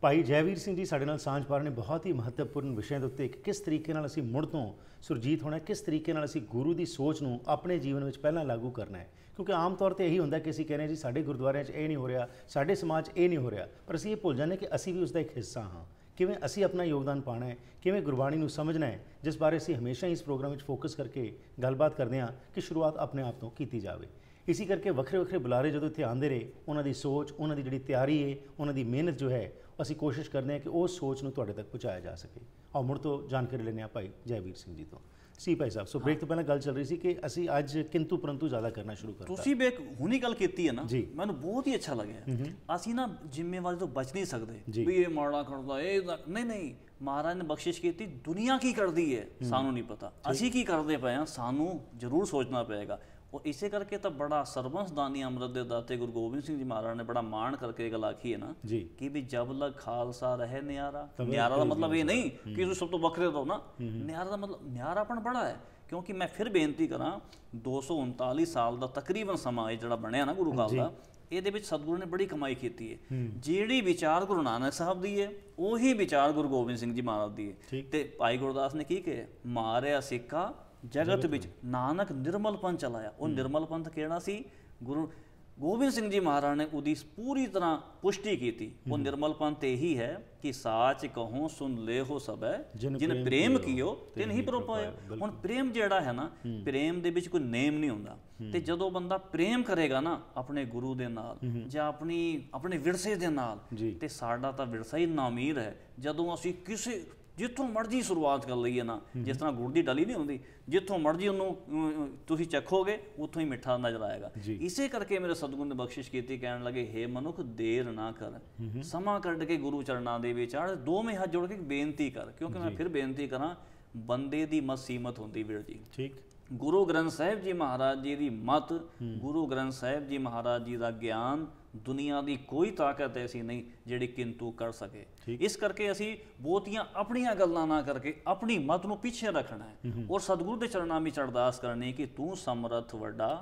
ਭਾਈ ਜੈਵੀਰ ਸਿੰਘ ਜੀ ਸਾਡੇ ਨਾਲ ਸਾਂਝ ਰਹੇ ਨੇ ਬਹੁਤ ਹੀ ਮਹੱਤਵਪੂਰਨ ਵਿਸ਼ੇ ਦੇ ਉੱਤੇ ਕਿਸ ਤਰੀਕੇ ਨਾਲ ਅਸੀਂ ਮੁੜ ਤੋਂ ਸੁਰਜੀਤ ਹੋਣਾ ਕਿਸ ਤਰੀਕੇ ਨਾਲ ਅਸੀਂ ਗੁਰੂ ਦੀ ਸੋਚ ਨੂੰ ਆਪਣੇ ਜੀਵਨ ਵਿੱਚ ਪਹਿਲਾਂ ਲਾਗੂ ਕਰਨਾ ਹੈ ਕਿਉਂਕਿ ਆਮ ਤੌਰ ਤੇ ਇਹੀ ਹੁੰਦਾ ਕਿ ਅਸੀਂ ਕਹਿੰਦੇ ਜੀ ਸਾਡੇ ਗੁਰਦੁਆਰਿਆਂ 'ਚ ਇਹ ਨਹੀਂ ਹੋ ਰਿਹਾ ਸਾਡੇ ਸਮਾਜ 'ਚ ਇਹ ਨਹੀਂ ਹੋ ਰਿਹਾ ਪਰ ਅਸੀਂ ਇਹ ਭੁੱਲ ਜਾਂਦੇ ਕਿ ਅਸੀਂ ਵੀ ਉਸ ਦਾ ਇੱਕ ਹਿੱਸਾ ਹਾਂ ਕਿਵੇਂ ਅਸੀਂ ਆਪਣਾ ਯੋਗਦਾਨ ਪਾਣਾ ਹੈ ਕਿਵੇਂ ਗੁਰਬਾਣੀ ਨੂੰ ਸਮਝਣਾ ਹੈ ਜਿਸ ਬਾਰੇ ਅਸੀਂ ਹਮੇਸ਼ਾ ਇਸ ਪ੍ਰੋਗਰਾਮ ਵਿੱਚ ਫੋਕਸ ਕਰਕੇ ਗੱਲਬਾਤ ਕਰਦੇ ਹਾਂ ਕਿ ਸ਼ੁਰੂਆਤ ਆਪਣੇ ਆਪ ਤੋਂ ਕੀਤੀ ਜਾਵੇ ਇਸੇ ਕਰਕੇ ਵੱਖਰੇ ਵੱਖਰੇ ਬੁਲਾਰੇ ਜਦੋਂ ਇੱਥੇ ਆਉਂਦੇ ਰਹੇ ਉਹਨਾਂ ਦੀ ਸੋਚ ਉਹਨਾਂ ਦੀ ਜਿਹੜੀ ਤਿਆਰੀ ਹੈ ਉਹਨਾਂ ਦੀ ਮਿਹਨਤ ਜੋ ਹੈ ਅਸੀਂ ਕੋਸ਼ਿਸ਼ ਕਰਦੇ ਹਾਂ ਕਿ ਉਹ ਸੋਚ ਨੂੰ ਤੁਹਾਡੇ ਤੱਕ ਪਹੁੰਚਾਇਆ ਜਾ ਸਕੇ ਆਓ ਮੁੜ ਤੋਂ ਜਾਣਕਾਰੀ ਲੈਣੇ ਆ ਭਾਈ ਜੈਵੀਰ ਸਿੰਘ ਜੀ ਤੋਂ ਸੀ ਭਾਈ ਸਾਹਿਬ ਸੋ ਬ੍ਰੇਕ ਤੋਂ ਪਹਿਲਾਂ ਗੱਲ ਚੱਲ ਰਹੀ ਸੀ ਕਿ ਅਸੀਂ ਅੱਜ ਕਿੰਤੂ ਪਰੰਤੂ ਜ਼ਿਆਦਾ ਕਰਨਾ ਸ਼ੁਰੂ ਕਰਤਾ ਤੁਸੀਂ ਬੇਕ ਹੁਣੀ ਗੱਲ ਕੀਤੀ ਹੈ ਨਾ ਮੈਨੂੰ ਬਹੁਤ ਹੀ ਅੱਛਾ ਲੱਗਿਆ ਅਸੀਂ ਨਾ ਜ਼ਿੰਮੇਵਾਰੀ ਤੋਂ ਬਚ ਨਹੀਂ ਸਕਦੇ ਵੀ ਇਹ ਮਾੜਾ ਕਰਦਾ ਇਹ ਨਹੀਂ ਨਹੀਂ ਮਹਾਰਾਜ ਨੇ ਬਖਸ਼ਿਸ਼ ਕੀਤੀ ਦੁਨੀਆ ਕੀ ਕਰਦੀ ਹੈ ਸਾਨੂੰ ਨਹੀਂ ਪਤਾ ਅਸੀਂ ਕੀ ਕਰਦੇ ਪਏ ਆ ਸਾਨੂੰ ਜ਼ਰੂਰ ਸੋਚਣਾ ਪਏਗਾ ਉਹ ਇਸੇ ਕਰਕੇ ਤਾਂ ਬੜਾ ਸਰਬੰਸਦਾਨੀ ਅੰਮ੍ਰਿਤ ਦੇ ਦਾਤੇ ਗੁਰੂ ਗੋਬਿੰਦ ਸਿੰਘ ਜੀ ਮਹਾਰਾਜ ਨੇ ਬੜਾ ਮਾਣ ਕਰਕੇ ਗੱਲ ਆਖੀ ਹੈ ਨਾ ਕਿ ਵੀ ਜਬ ਲਗ ਖਾਲਸਾ ਰਹੇ ਨਿਆਰਾ ਨਿਆਰਾ ਦਾ ਮਤਲਬ ਇਹ ਨਹੀਂ ਕਿ ਤੁਸੀਂ ਸਭ ਤੋਂ ਵੱਖਰੇ ਤੋਂ ਨਾ ਨਿਆਰਾ ਦਾ ਮਤਲਬ ਨਿਆਰਾਪਣ ਬੜਾ ਹੈ ਕਿਉਂਕਿ ਮੈਂ ਫਿਰ ਬੇਨਤੀ ਕਰਾਂ 239 ਸਾਲ ਦਾ ਤਕਰੀਬਨ ਸਮਾਂ ਇਹ ਜਿਹੜਾ ਬਣਿਆ ਨਾ ਗੁਰੂ ਕਾਲ ਦਾ ਇਹਦੇ ਵਿੱਚ ਸਤਿਗੁਰੂ ਨੇ ਬੜੀ ਕਮਾਈ ਕੀਤੀ ਹੈ ਜਿਹੜੀ ਵਿਚਾਰ ਗੁਰੂ ਨਾਨਕ ਸਾਹਿਬ ਦੀ ਹੈ ਉਹੀ ਵਿਚਾਰ ਗੁਰੂ ਗੋਬਿੰਦ ਸਿੰਘ ਜੀ ਮਹਾਰਾਜ ਦੀ ਹੈ ਤੇ ਭਾਈ ਗੁਰਦਾਸ ਨੇ ਕੀ ਕਿਹਾ ਮਾਰਿਆ ਸਿੱਕਾ ਜਗਤ ਵਿੱਚ ਨਾਨਕ ਨਿਰਮਲ ਪੰਥ ਚਲਾਇਆ ਉਹ ਨਿਰਮਲ ਪੰਥ ਕਿਹੜਾ ਸੀ ਗੁਰੂ ਗੋਬਿੰਦ ਸਿੰਘ ਜੀ ਮਹਾਰਾਜ ਨੇ ਉਹਦੀ ਪੂਰੀ ਤਰ੍ਹਾਂ ਪੁਸ਼ਟੀ ਕੀਤੀ ਉਹ ਨਿਰਮਲ ਪੰਥ ਇਹੀ ਹੈ ਕਿ ਸਾਚ ਕਹੋ ਸੁਨ ਲੇਹੋ ਸਭੈ ਜਿਨ ਪ੍ਰੇਮ ਕੀਓ ਤੇ ਨਹੀਂ ਪਰੋਪਾਇਓ ਹੁਣ ਪ੍ਰੇਮ ਜਿਹੜਾ ਹੈ ਨਾ ਪ੍ਰੇਮ ਦੇ ਵਿੱਚ ਕੋਈ ਨੇਮ ਨਹੀਂ ਹੁੰਦਾ ਤੇ ਜਦੋਂ ਬੰਦਾ ਪ੍ਰੇਮ ਕਰੇਗਾ ਨਾ ਆਪਣੇ ਗੁਰੂ ਦੇ ਨਾਲ ਜਾਂ ਆਪਣੀ ਆਪਣੇ ਵਿਰਸੇ ਦੇ ਨਾਲ ਤੇ ਸਾਡਾ ਤਾਂ ਵਿਰਸਾ ਹੀ ਨਾਮੀਰ ਹੈ ਜਦੋਂ ਅਸੀਂ ਕਿਸੇ ਜਿੱਥੋਂ ਮਰਜ਼ੀ ਸ਼ੁਰੂਆਤ ਕਰ ਲਈਏ ਨਾ ਜਿਸ ਤਰ੍ਹਾਂ ਗੁੜ ਦੀ ਡਲੀ ਨਹੀਂ ਹੁੰਦੀ ਜਿੱਥੋਂ ਮਰਜ਼ੀ ਉਹਨੂੰ ਤੁਸੀਂ ਚੱਖੋਗੇ ਉੱਥੋਂ ਹੀ ਮਿੱਠਾ ਨਜ਼ਰ ਆਏਗਾ ਇਸੇ ਕਰਕੇ ਮੇਰੇ ਸਤਗੁਰੂ ਨੇ ਬਖਸ਼ਿਸ਼ ਕੀਤੀ ਕਹਿਣ ਲੱਗੇ हे ਮਨੁੱਖ ਦੇਰ ਨਾ ਕਰ ਸਮਾਂ ਕੱਢ ਕੇ ਗੁਰੂ ਚਰਨਾਂ ਦੇ ਵਿੱਚ ਆੜ ਦੋਵੇਂ ਹੱਥ ਜੋੜ ਕੇ ਬੇਨਤੀ ਕਰ ਕਿਉਂਕਿ ਮੈਂ ਫਿਰ ਬੇਨਤੀ ਕਰਾਂ ਬੰਦੇ ਦੀ ਮਸੀਮਤ ਹੁੰਦੀ ਵੀਰ ਜੀ ਠੀਕ ਗੁਰੂ ਗ੍ਰੰਥ ਸਾਹਿਬ ਜੀ ਮਹਾਰਾਜ ਜੀ ਦੀ ਮਤ ਗੁਰੂ ਗ੍ਰੰਥ ਸਾਹਿਬ ਜੀ ਮਹਾਰਾਜ ਜੀ ਦਾ ਗਿਆਨ ਦੁਨੀਆ ਦੀ ਕੋਈ ਤਾਕਤ ਐਸੀ ਨਹੀਂ ਜਿਹੜੀ ਕਿੰਤੂ ਕਰ ਸਕੇ ਇਸ ਕਰਕੇ ਅਸੀਂ ਬਹੁਤੀਆਂ ਆਪਣੀਆਂ ਗੱਲਾਂ ਨਾ ਕਰਕੇ ਆਪਣੀ ਮਤ ਨੂੰ ਪਿੱਛੇ ਰੱਖਣਾ ਹੈ ਔਰ ਸਤਿਗੁਰੂ ਦੇ ਚਰਨਾਂ ਵਿੱਚ ਅਰਦਾਸ ਕਰਨੀ ਕਿ ਤੂੰ ਸਮਰਥ ਵੱਡਾ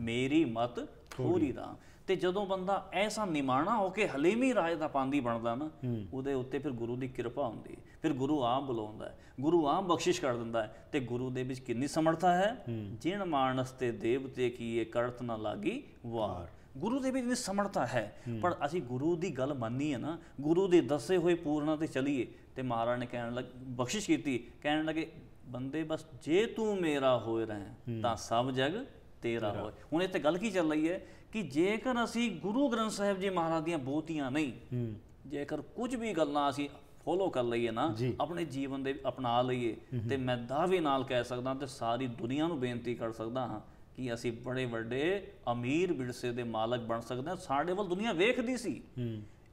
ਮੇਰੀ ਮਤ ਥੋੜੀ ਦਾ ਤੇ ਜਦੋਂ ਬੰਦਾ ਐਸਾ ਨਿਮਾਣਾ ਹੋ ਕੇ ਹਲੇਮੀ ਰਾਜ ਦਾ ਪਾਂਦੀ ਬਣਦਾ ਨਾ ਉਹਦੇ ਉੱਤੇ ਫਿਰ ਗੁਰੂ ਦੀ ਕਿਰਪਾ ਹੁੰਦੀ ਹੈ ਫਿਰ ਗੁਰੂ ਆਪ ਬੁਲਾਉਂਦਾ ਹੈ ਗੁਰੂ ਆਪ ਬਖਸ਼ਿਸ਼ ਕਰ ਦਿੰਦਾ ਹੈ ਤੇ ਗੁਰੂ ਦੇ ਵਿੱਚ ਕਿੰਨੀ ਸਮਰਥਾ ਹੈ ਜਿਨ ਮਾਨਸ ਤੇ ਦੇਵਤੇ ਕੀ ਇਹ ਕਰਤ ਨਾ ਲਾਗੀ ਵਾਰ ਗੁਰੂ ਦੇ ਵਿੱਚ ਇਹ ਸਮਰਥਾ ਹੈ ਪਰ ਅਸੀਂ ਗੁਰੂ ਦੀ ਗੱਲ ਮੰਨੀ ਹੈ ਨਾ ਗੁਰੂ ਦੇ ਦੱਸੇ ਹੋਏ ਪੂਰਨਾ ਤੇ ਚਲੀਏ ਤੇ ਮਹਾਰਾਜ ਨੇ ਕਹਿਣ ਲੱਗ ਬਖਸ਼ਿਸ਼ ਕੀਤੀ ਕਹਿਣ ਲੱਗੇ ਬੰਦੇ ਬਸ ਜੇ ਤੂੰ ਮੇਰਾ ਹੋਏ ਰਹਿ ਤਾਂ ਸਭ ਜਗ ਤੇਰਾ ਹੋਏ ਹੁਣ ਇੱਥੇ ਗੱਲ ਕੀ ਚੱਲ ਰਹੀ ਹੈ ਕਿ ਜੇਕਰ ਅਸੀਂ ਗੁਰੂ ਗ੍ਰੰਥ ਸਾਹਿਬ ਜੀ ਮਹਾਰਾਜ ਦੀਆਂ ਬੋਤੀਆਂ ਨਹੀਂ ਜੇਕਰ ਕੁਝ ਵੀ ਗੱਲਾਂ ਅਸੀਂ ਫੋਲੋ ਕਰ ਲਈਏ ਨਾ ਆਪਣੇ ਜੀਵਨ ਦੇ ਅਪਣਾ ਲਈਏ ਤੇ ਮੈਂ ਦਾਅਵੇ ਨਾਲ ਕਹਿ ਸਕਦਾ ਤੇ ਸਾਰੀ ਦੁਨੀਆ ਨੂੰ ਬੇਨਤੀ ਕਰ ਸਕਦਾ ਹਾਂ ਕਿ ਅਸੀਂ ਬੜੇ ਵੱਡੇ ਅਮੀਰ ਵਿਰਸੇ ਦੇ ਮਾਲਕ ਬਣ ਸਕਦੇ ਹਾਂ ਸਾਡੇ ਵੱਲ ਦੁਨੀਆ ਵੇਖਦੀ ਸੀ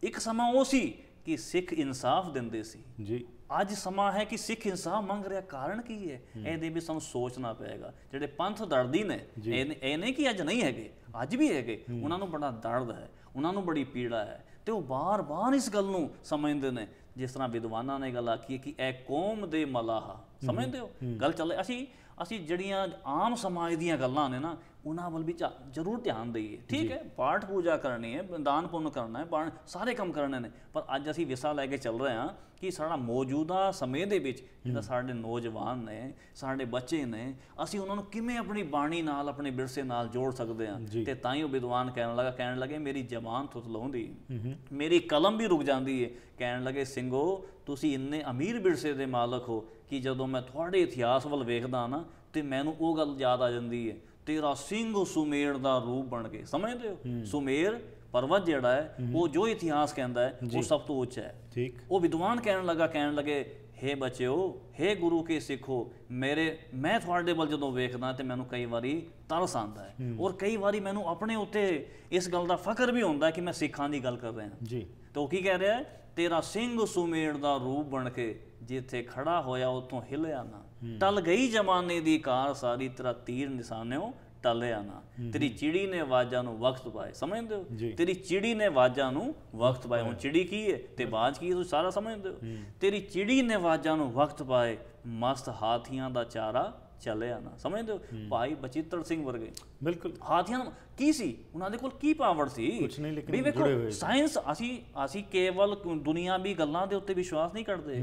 ਇੱਕ ਸਮਾਂ ਉਹ ਸੀ ਕਿ ਸਿੱਖ ਇਨਸਾਫ ਦਿੰਦੇ ਸੀ ਜੀ ਅੱਜ ਸਮਾਂ ਹੈ ਕਿ ਸਿੱਖ ਇਨਸਾਫ ਮੰਗ ਰਿਹਾ ਕਾਰਨ ਕੀ ਹੈ ਇਹਦੇ ਵੀ ਸਾਨੂੰ ਸੋਚਣਾ ਪਏਗਾ ਜਿਹੜੇ ਪੰਥ ਦਰਦੀ ਨੇ ਇਹ ਨਹੀਂ ਕਿ ਅੱਜ ਨਹੀਂ ਹੈਗੇ ਅੱਜ ਵੀ ਹੈਗੇ ਉਹਨਾਂ ਨੂੰ ਬੜਾ ਦਰਦ ਹੈ ਉਹਨਾਂ ਨੂੰ ਬੜੀ ਪੀੜਾ ਹੈ ਤੇ ਉਹ ਬਾਰ-ਬਾਰ ਇਸ ਗੱਲ ਨੂੰ ਸਮਝਦੇ ਨੇ ਜਿਸ ਤਰ੍ਹਾਂ ਵਿਦਵਾਨਾਂ ਨੇ ਗੱਲ ਆਖੀ ਕਿ ਇਹ ਕੌਮ ਦੇ ਮਲਾਹਾ ਸਮਝਦੇ ਹੋ ਗੱਲ ਚੱਲੇ ਅਸੀਂ ਅਸੀਂ ਜਿਹੜੀਆਂ ਆਮ ਸਮਾਜ ਦੀਆਂ ਗੱਲਾਂ ਨੇ ਨਾ ਉਹਨਾਂ ਵੱਲ ਵੀ ਜ਼ਰੂਰ ਧਿਆਨ ਦਈਏ ਠੀਕ ਹੈ ਪਾਠ ਪੂਜਾ ਕਰਨੀ ਹੈ ਦਾਨ ਪੁੰਨ ਕਰਨਾ ਹੈ ਸਾਰੇ ਕੰਮ ਕਰਨੇ ਨੇ ਪਰ ਅੱਜ ਅਸੀਂ ਵਿਸਾ ਲੈ ਕੇ ਚੱਲ ਰਹੇ ਹਾਂ ਕਿ ਸਾਡਾ ਮੌਜੂਦਾ ਸਮੇਂ ਦੇ ਵਿੱਚ ਜਿਹੜਾ ਸਾਡੇ ਨੌਜਵਾਨ ਨੇ ਸਾਡੇ ਬੱਚੇ ਨੇ ਅਸੀਂ ਉਹਨਾਂ ਨੂੰ ਕਿਵੇਂ ਆਪਣੀ ਬਾਣੀ ਨਾਲ ਆਪਣੇ ਵਿਰਸੇ ਨਾਲ ਜੋੜ ਸਕਦੇ ਹਾਂ ਤੇ ਤਾਂ ਹੀ ਉਹ ਵਿਦਵਾਨ ਕਹਿਣ ਲੱਗਾ ਕਹਿਣ ਲੱਗੇ ਮੇਰੀ ਜ਼ਬਾਨ ਲਾਉਂਦੀ ਮੇਰੀ ਕਲਮ ਵੀ ਰੁਕ ਜਾਂਦੀ ਹੈ ਕਹਿਣ ਲੱਗੇ ਸਿੰਘੋ ਤੁਸੀਂ ਇੰਨੇ ਅਮੀਰ ਵਿਰਸੇ ਦੇ ਮਾਲਕ ਹੋ ਕਿ ਜਦੋਂ ਮੈਂ ਤੁਹਾਡੇ ਇਤਿਹਾਸ ਵੱਲ ਵੇਖਦਾ ਨਾ ਤੇ ਮੈਨੂੰ ਉਹ ਗੱਲ ਯਾਦ ਆ ਜਾਂਦੀ ਹੈ ਤੇਰਾ ਸਿੰਘ ਸੁਮੇਰ ਦਾ ਰੂਪ ਬਣ ਗਏ ਸਮਝਦੇ ਹੋ ਸੁਮੇਰ ਪਰਵਤ ਜਿਹੜਾ ਹੈ ਉਹ ਜੋ ਇਤਿਹਾਸ ਕਹਿੰਦਾ ਹੈ ਉਹ ਸਭ ਤੋਂ ਉੱਚਾ ਹੈ ਠੀਕ ਉਹ ਵਿਦਵਾਨ ਕਹਿਣ ਲੱਗਾ ਕਹਿਣ ਲੱਗੇ ਹੇ ਬੱਚਿਓ ਹੇ ਗੁਰੂ ਕੇ ਸਿੱਖੋ ਮੇਰੇ ਮੈਂ ਤੁਹਾਡੇ ਵੱਲ ਜਦੋਂ ਵੇਖਦਾ ਤੇ ਮੈਨੂੰ ਕਈ ਵਾਰੀ ਤਰਸ ਆਉਂਦਾ ਹੈ ਔਰ ਕਈ ਵਾਰੀ ਮੈਨੂੰ ਆਪਣੇ ਉੱਤੇ ਇਸ ਗੱਲ ਦਾ ਫਖਰ ਵੀ ਹੁੰਦਾ ਕਿ ਮੈਂ ਸਿੱਖਾਂ ਦੀ ਗੱਲ ਕਰ ਰਿਹਾ ਹਾਂ ਜੀ ਤਾਂ ਉਹ ਕੀ ਕਹਿ ਰਿਹਾ ਤੇਰਾ ਸਿੰਘ ਸੁਮੇੜ ਦਾ ਰੂਪ ਬਣ ਕੇ ਜਿੱਥੇ ਖੜਾ ਹੋਇਆ ਉਤੋਂ ਹਿਲਿਆ ਨਾ ਟਲ ਗਈ ਜਮਾਨੇ ਦੀ ਕਾਰ ਸਾਰੀ ਤਰ੍ਹਾਂ ਤੀਰ ਨਿਸ਼ਾਨਿਓ ਟਲਿਆ ਨਾ ਤੇਰੀ ਚਿੜੀ ਨੇ ਵਾਜਾਂ ਨੂੰ ਵਕਤ ਪਾਏ ਸਮਝਦੇ ਹੋ ਤੇਰੀ ਚਿੜੀ ਨੇ ਵਾਜਾਂ ਨੂੰ ਵਕਤ ਪਾਏ ਹੁਣ ਚਿੜੀ ਕੀ ਹੈ ਤੇ ਬਾਜ ਕੀ ਹੈ ਤੁਸੀਂ ਸਾਰਾ ਸਮਝਦੇ ਹੋ ਤੇਰੀ ਚਿੜੀ ਨੇ ਵਾਜਾਂ ਨੂੰ ਵਕਤ ਪਾਏ ਮਸਤ ਹਾਥੀਆਂ ਦਾ ਚਾਰਾ ਆ ਨਾ ਸਮਝਦੇ ਹੋ ਭਾਈ ਬਚਿੱਤਰ ਸਿੰਘ ਵਰਗੇ ਬਿਲਕੁਲ ਹਾਥੀਆਂ ਕੀ ਸੀ ਉਹਨਾਂ ਦੇ ਕੋਲ ਕੀ ਪਾਵਰ ਸੀ ਕੁਝ ਨਹੀਂ ਲੇਕਿਨ ਜੁੜੇ ਹੋਏ ਸਾਇੰਸ ਅਸੀਂ ਅਸੀਂ ਕੇਵਲ ਦੁਨੀਆਵੀ ਗੱਲਾਂ ਦੇ ਉੱਤੇ ਵਿਸ਼ਵਾਸ ਨਹੀਂ ਕਰਦੇ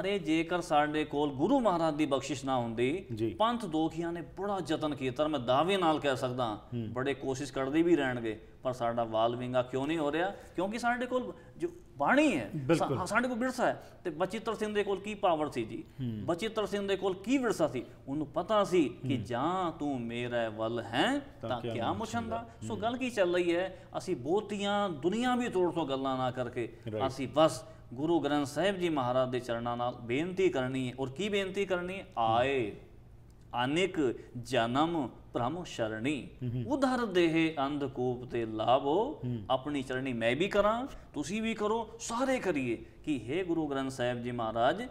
ਅਰੇ ਜੇਕਰ ਸਾਡੇ ਕੋਲ ਗੁਰੂ ਮਹਾਰਾਜ ਦੀ ਬਖਸ਼ਿਸ਼ ਨਾ ਹੁੰਦੀ ਪੰਥ ਦੋਖੀਆਂ ਨੇ ਬੜਾ ਯਤਨ ਕੀਤਾ ਮੈਂ ਦਾਅਵੇ ਨਾਲ ਕਹਿ ਸਕਦਾ ਬੜੇ ਕੋਸ਼ਿਸ਼ ਕਰਦੇ ਵੀ ਰਹਿਣਗੇ ਪਰ ਸਾਡਾ ਵਾਲਵਿੰਗਾ ਕਿਉਂ ਨਹੀਂ ਹੋ ਰਿਹਾ ਕਿਉਂਕਿ ਸਾਡੇ ਕੋਲ ਜੋ ਬਾਣੀ ਹੈ ਸਾਡੇ ਕੋਲ ਵਿਰਸਾ ਹੈ ਤੇ ਬਚਿੱਤਰ ਸਿੰਘ ਦੇ ਕੋਲ ਕੀ ਪਾਵਰ ਸੀ ਜੀ ਬਚਿੱਤਰ ਸਿੰਘ ਦੇ ਕੋਲ ਕੀ ਵਿਰਸਾ ਸੀ ਉਹਨੂੰ ਪਤਾ ਸੀ ਕਿ ਜਾਂ ਤੂੰ ਮੇਰਾ ਵੱਲ ਹੈ ਤਾਂ ਕਿਆ ਮੁਸ਼ੰਦਾ ਸੋ ਗੱਲ ਕੀ ਚੱਲ ਰਹੀ ਹੈ ਅਸੀਂ ਬਹੁਤੀਆਂ ਦੁਨੀਆ ਵੀ ਤੋੜ ਤੋਂ ਗੱਲਾਂ ਨਾ ਕਰਕੇ ਅਸੀਂ ਬਸ ਗੁਰੂ ਗ੍ਰੰਥ ਸਾਹਿਬ ਜੀ ਮਹਾਰਾਜ ਦੇ ਚਰਨਾਂ ਨਾਲ ਬੇਨਤੀ ਕਰਨੀ ਹੈ ਔਰ ਕੀ ਬੇਨਤੀ ਕਰਨੀ ਹੈ ਆਏ ਅਨੇਕ ਜਨਮ ਭ੍ਰਮ ਸ਼ਰਣੀ ਉਧਰ ਦੇਹ ਅੰਧਕੂਪ ਤੇ ਲਾਭੋ ਆਪਣੀ ਚਰਣੀ ਮੈਂ ਵੀ ਕਰਾਂ ਤੁਸੀਂ ਵੀ ਕਰੋ ਸਾਰੇ ਕਰੀਏ ਕਿ हे ਗੁਰੂ ਗ੍ਰੰਥ ਸਾਹਿਬ ਜੀ ਮਹਾਰਾਜ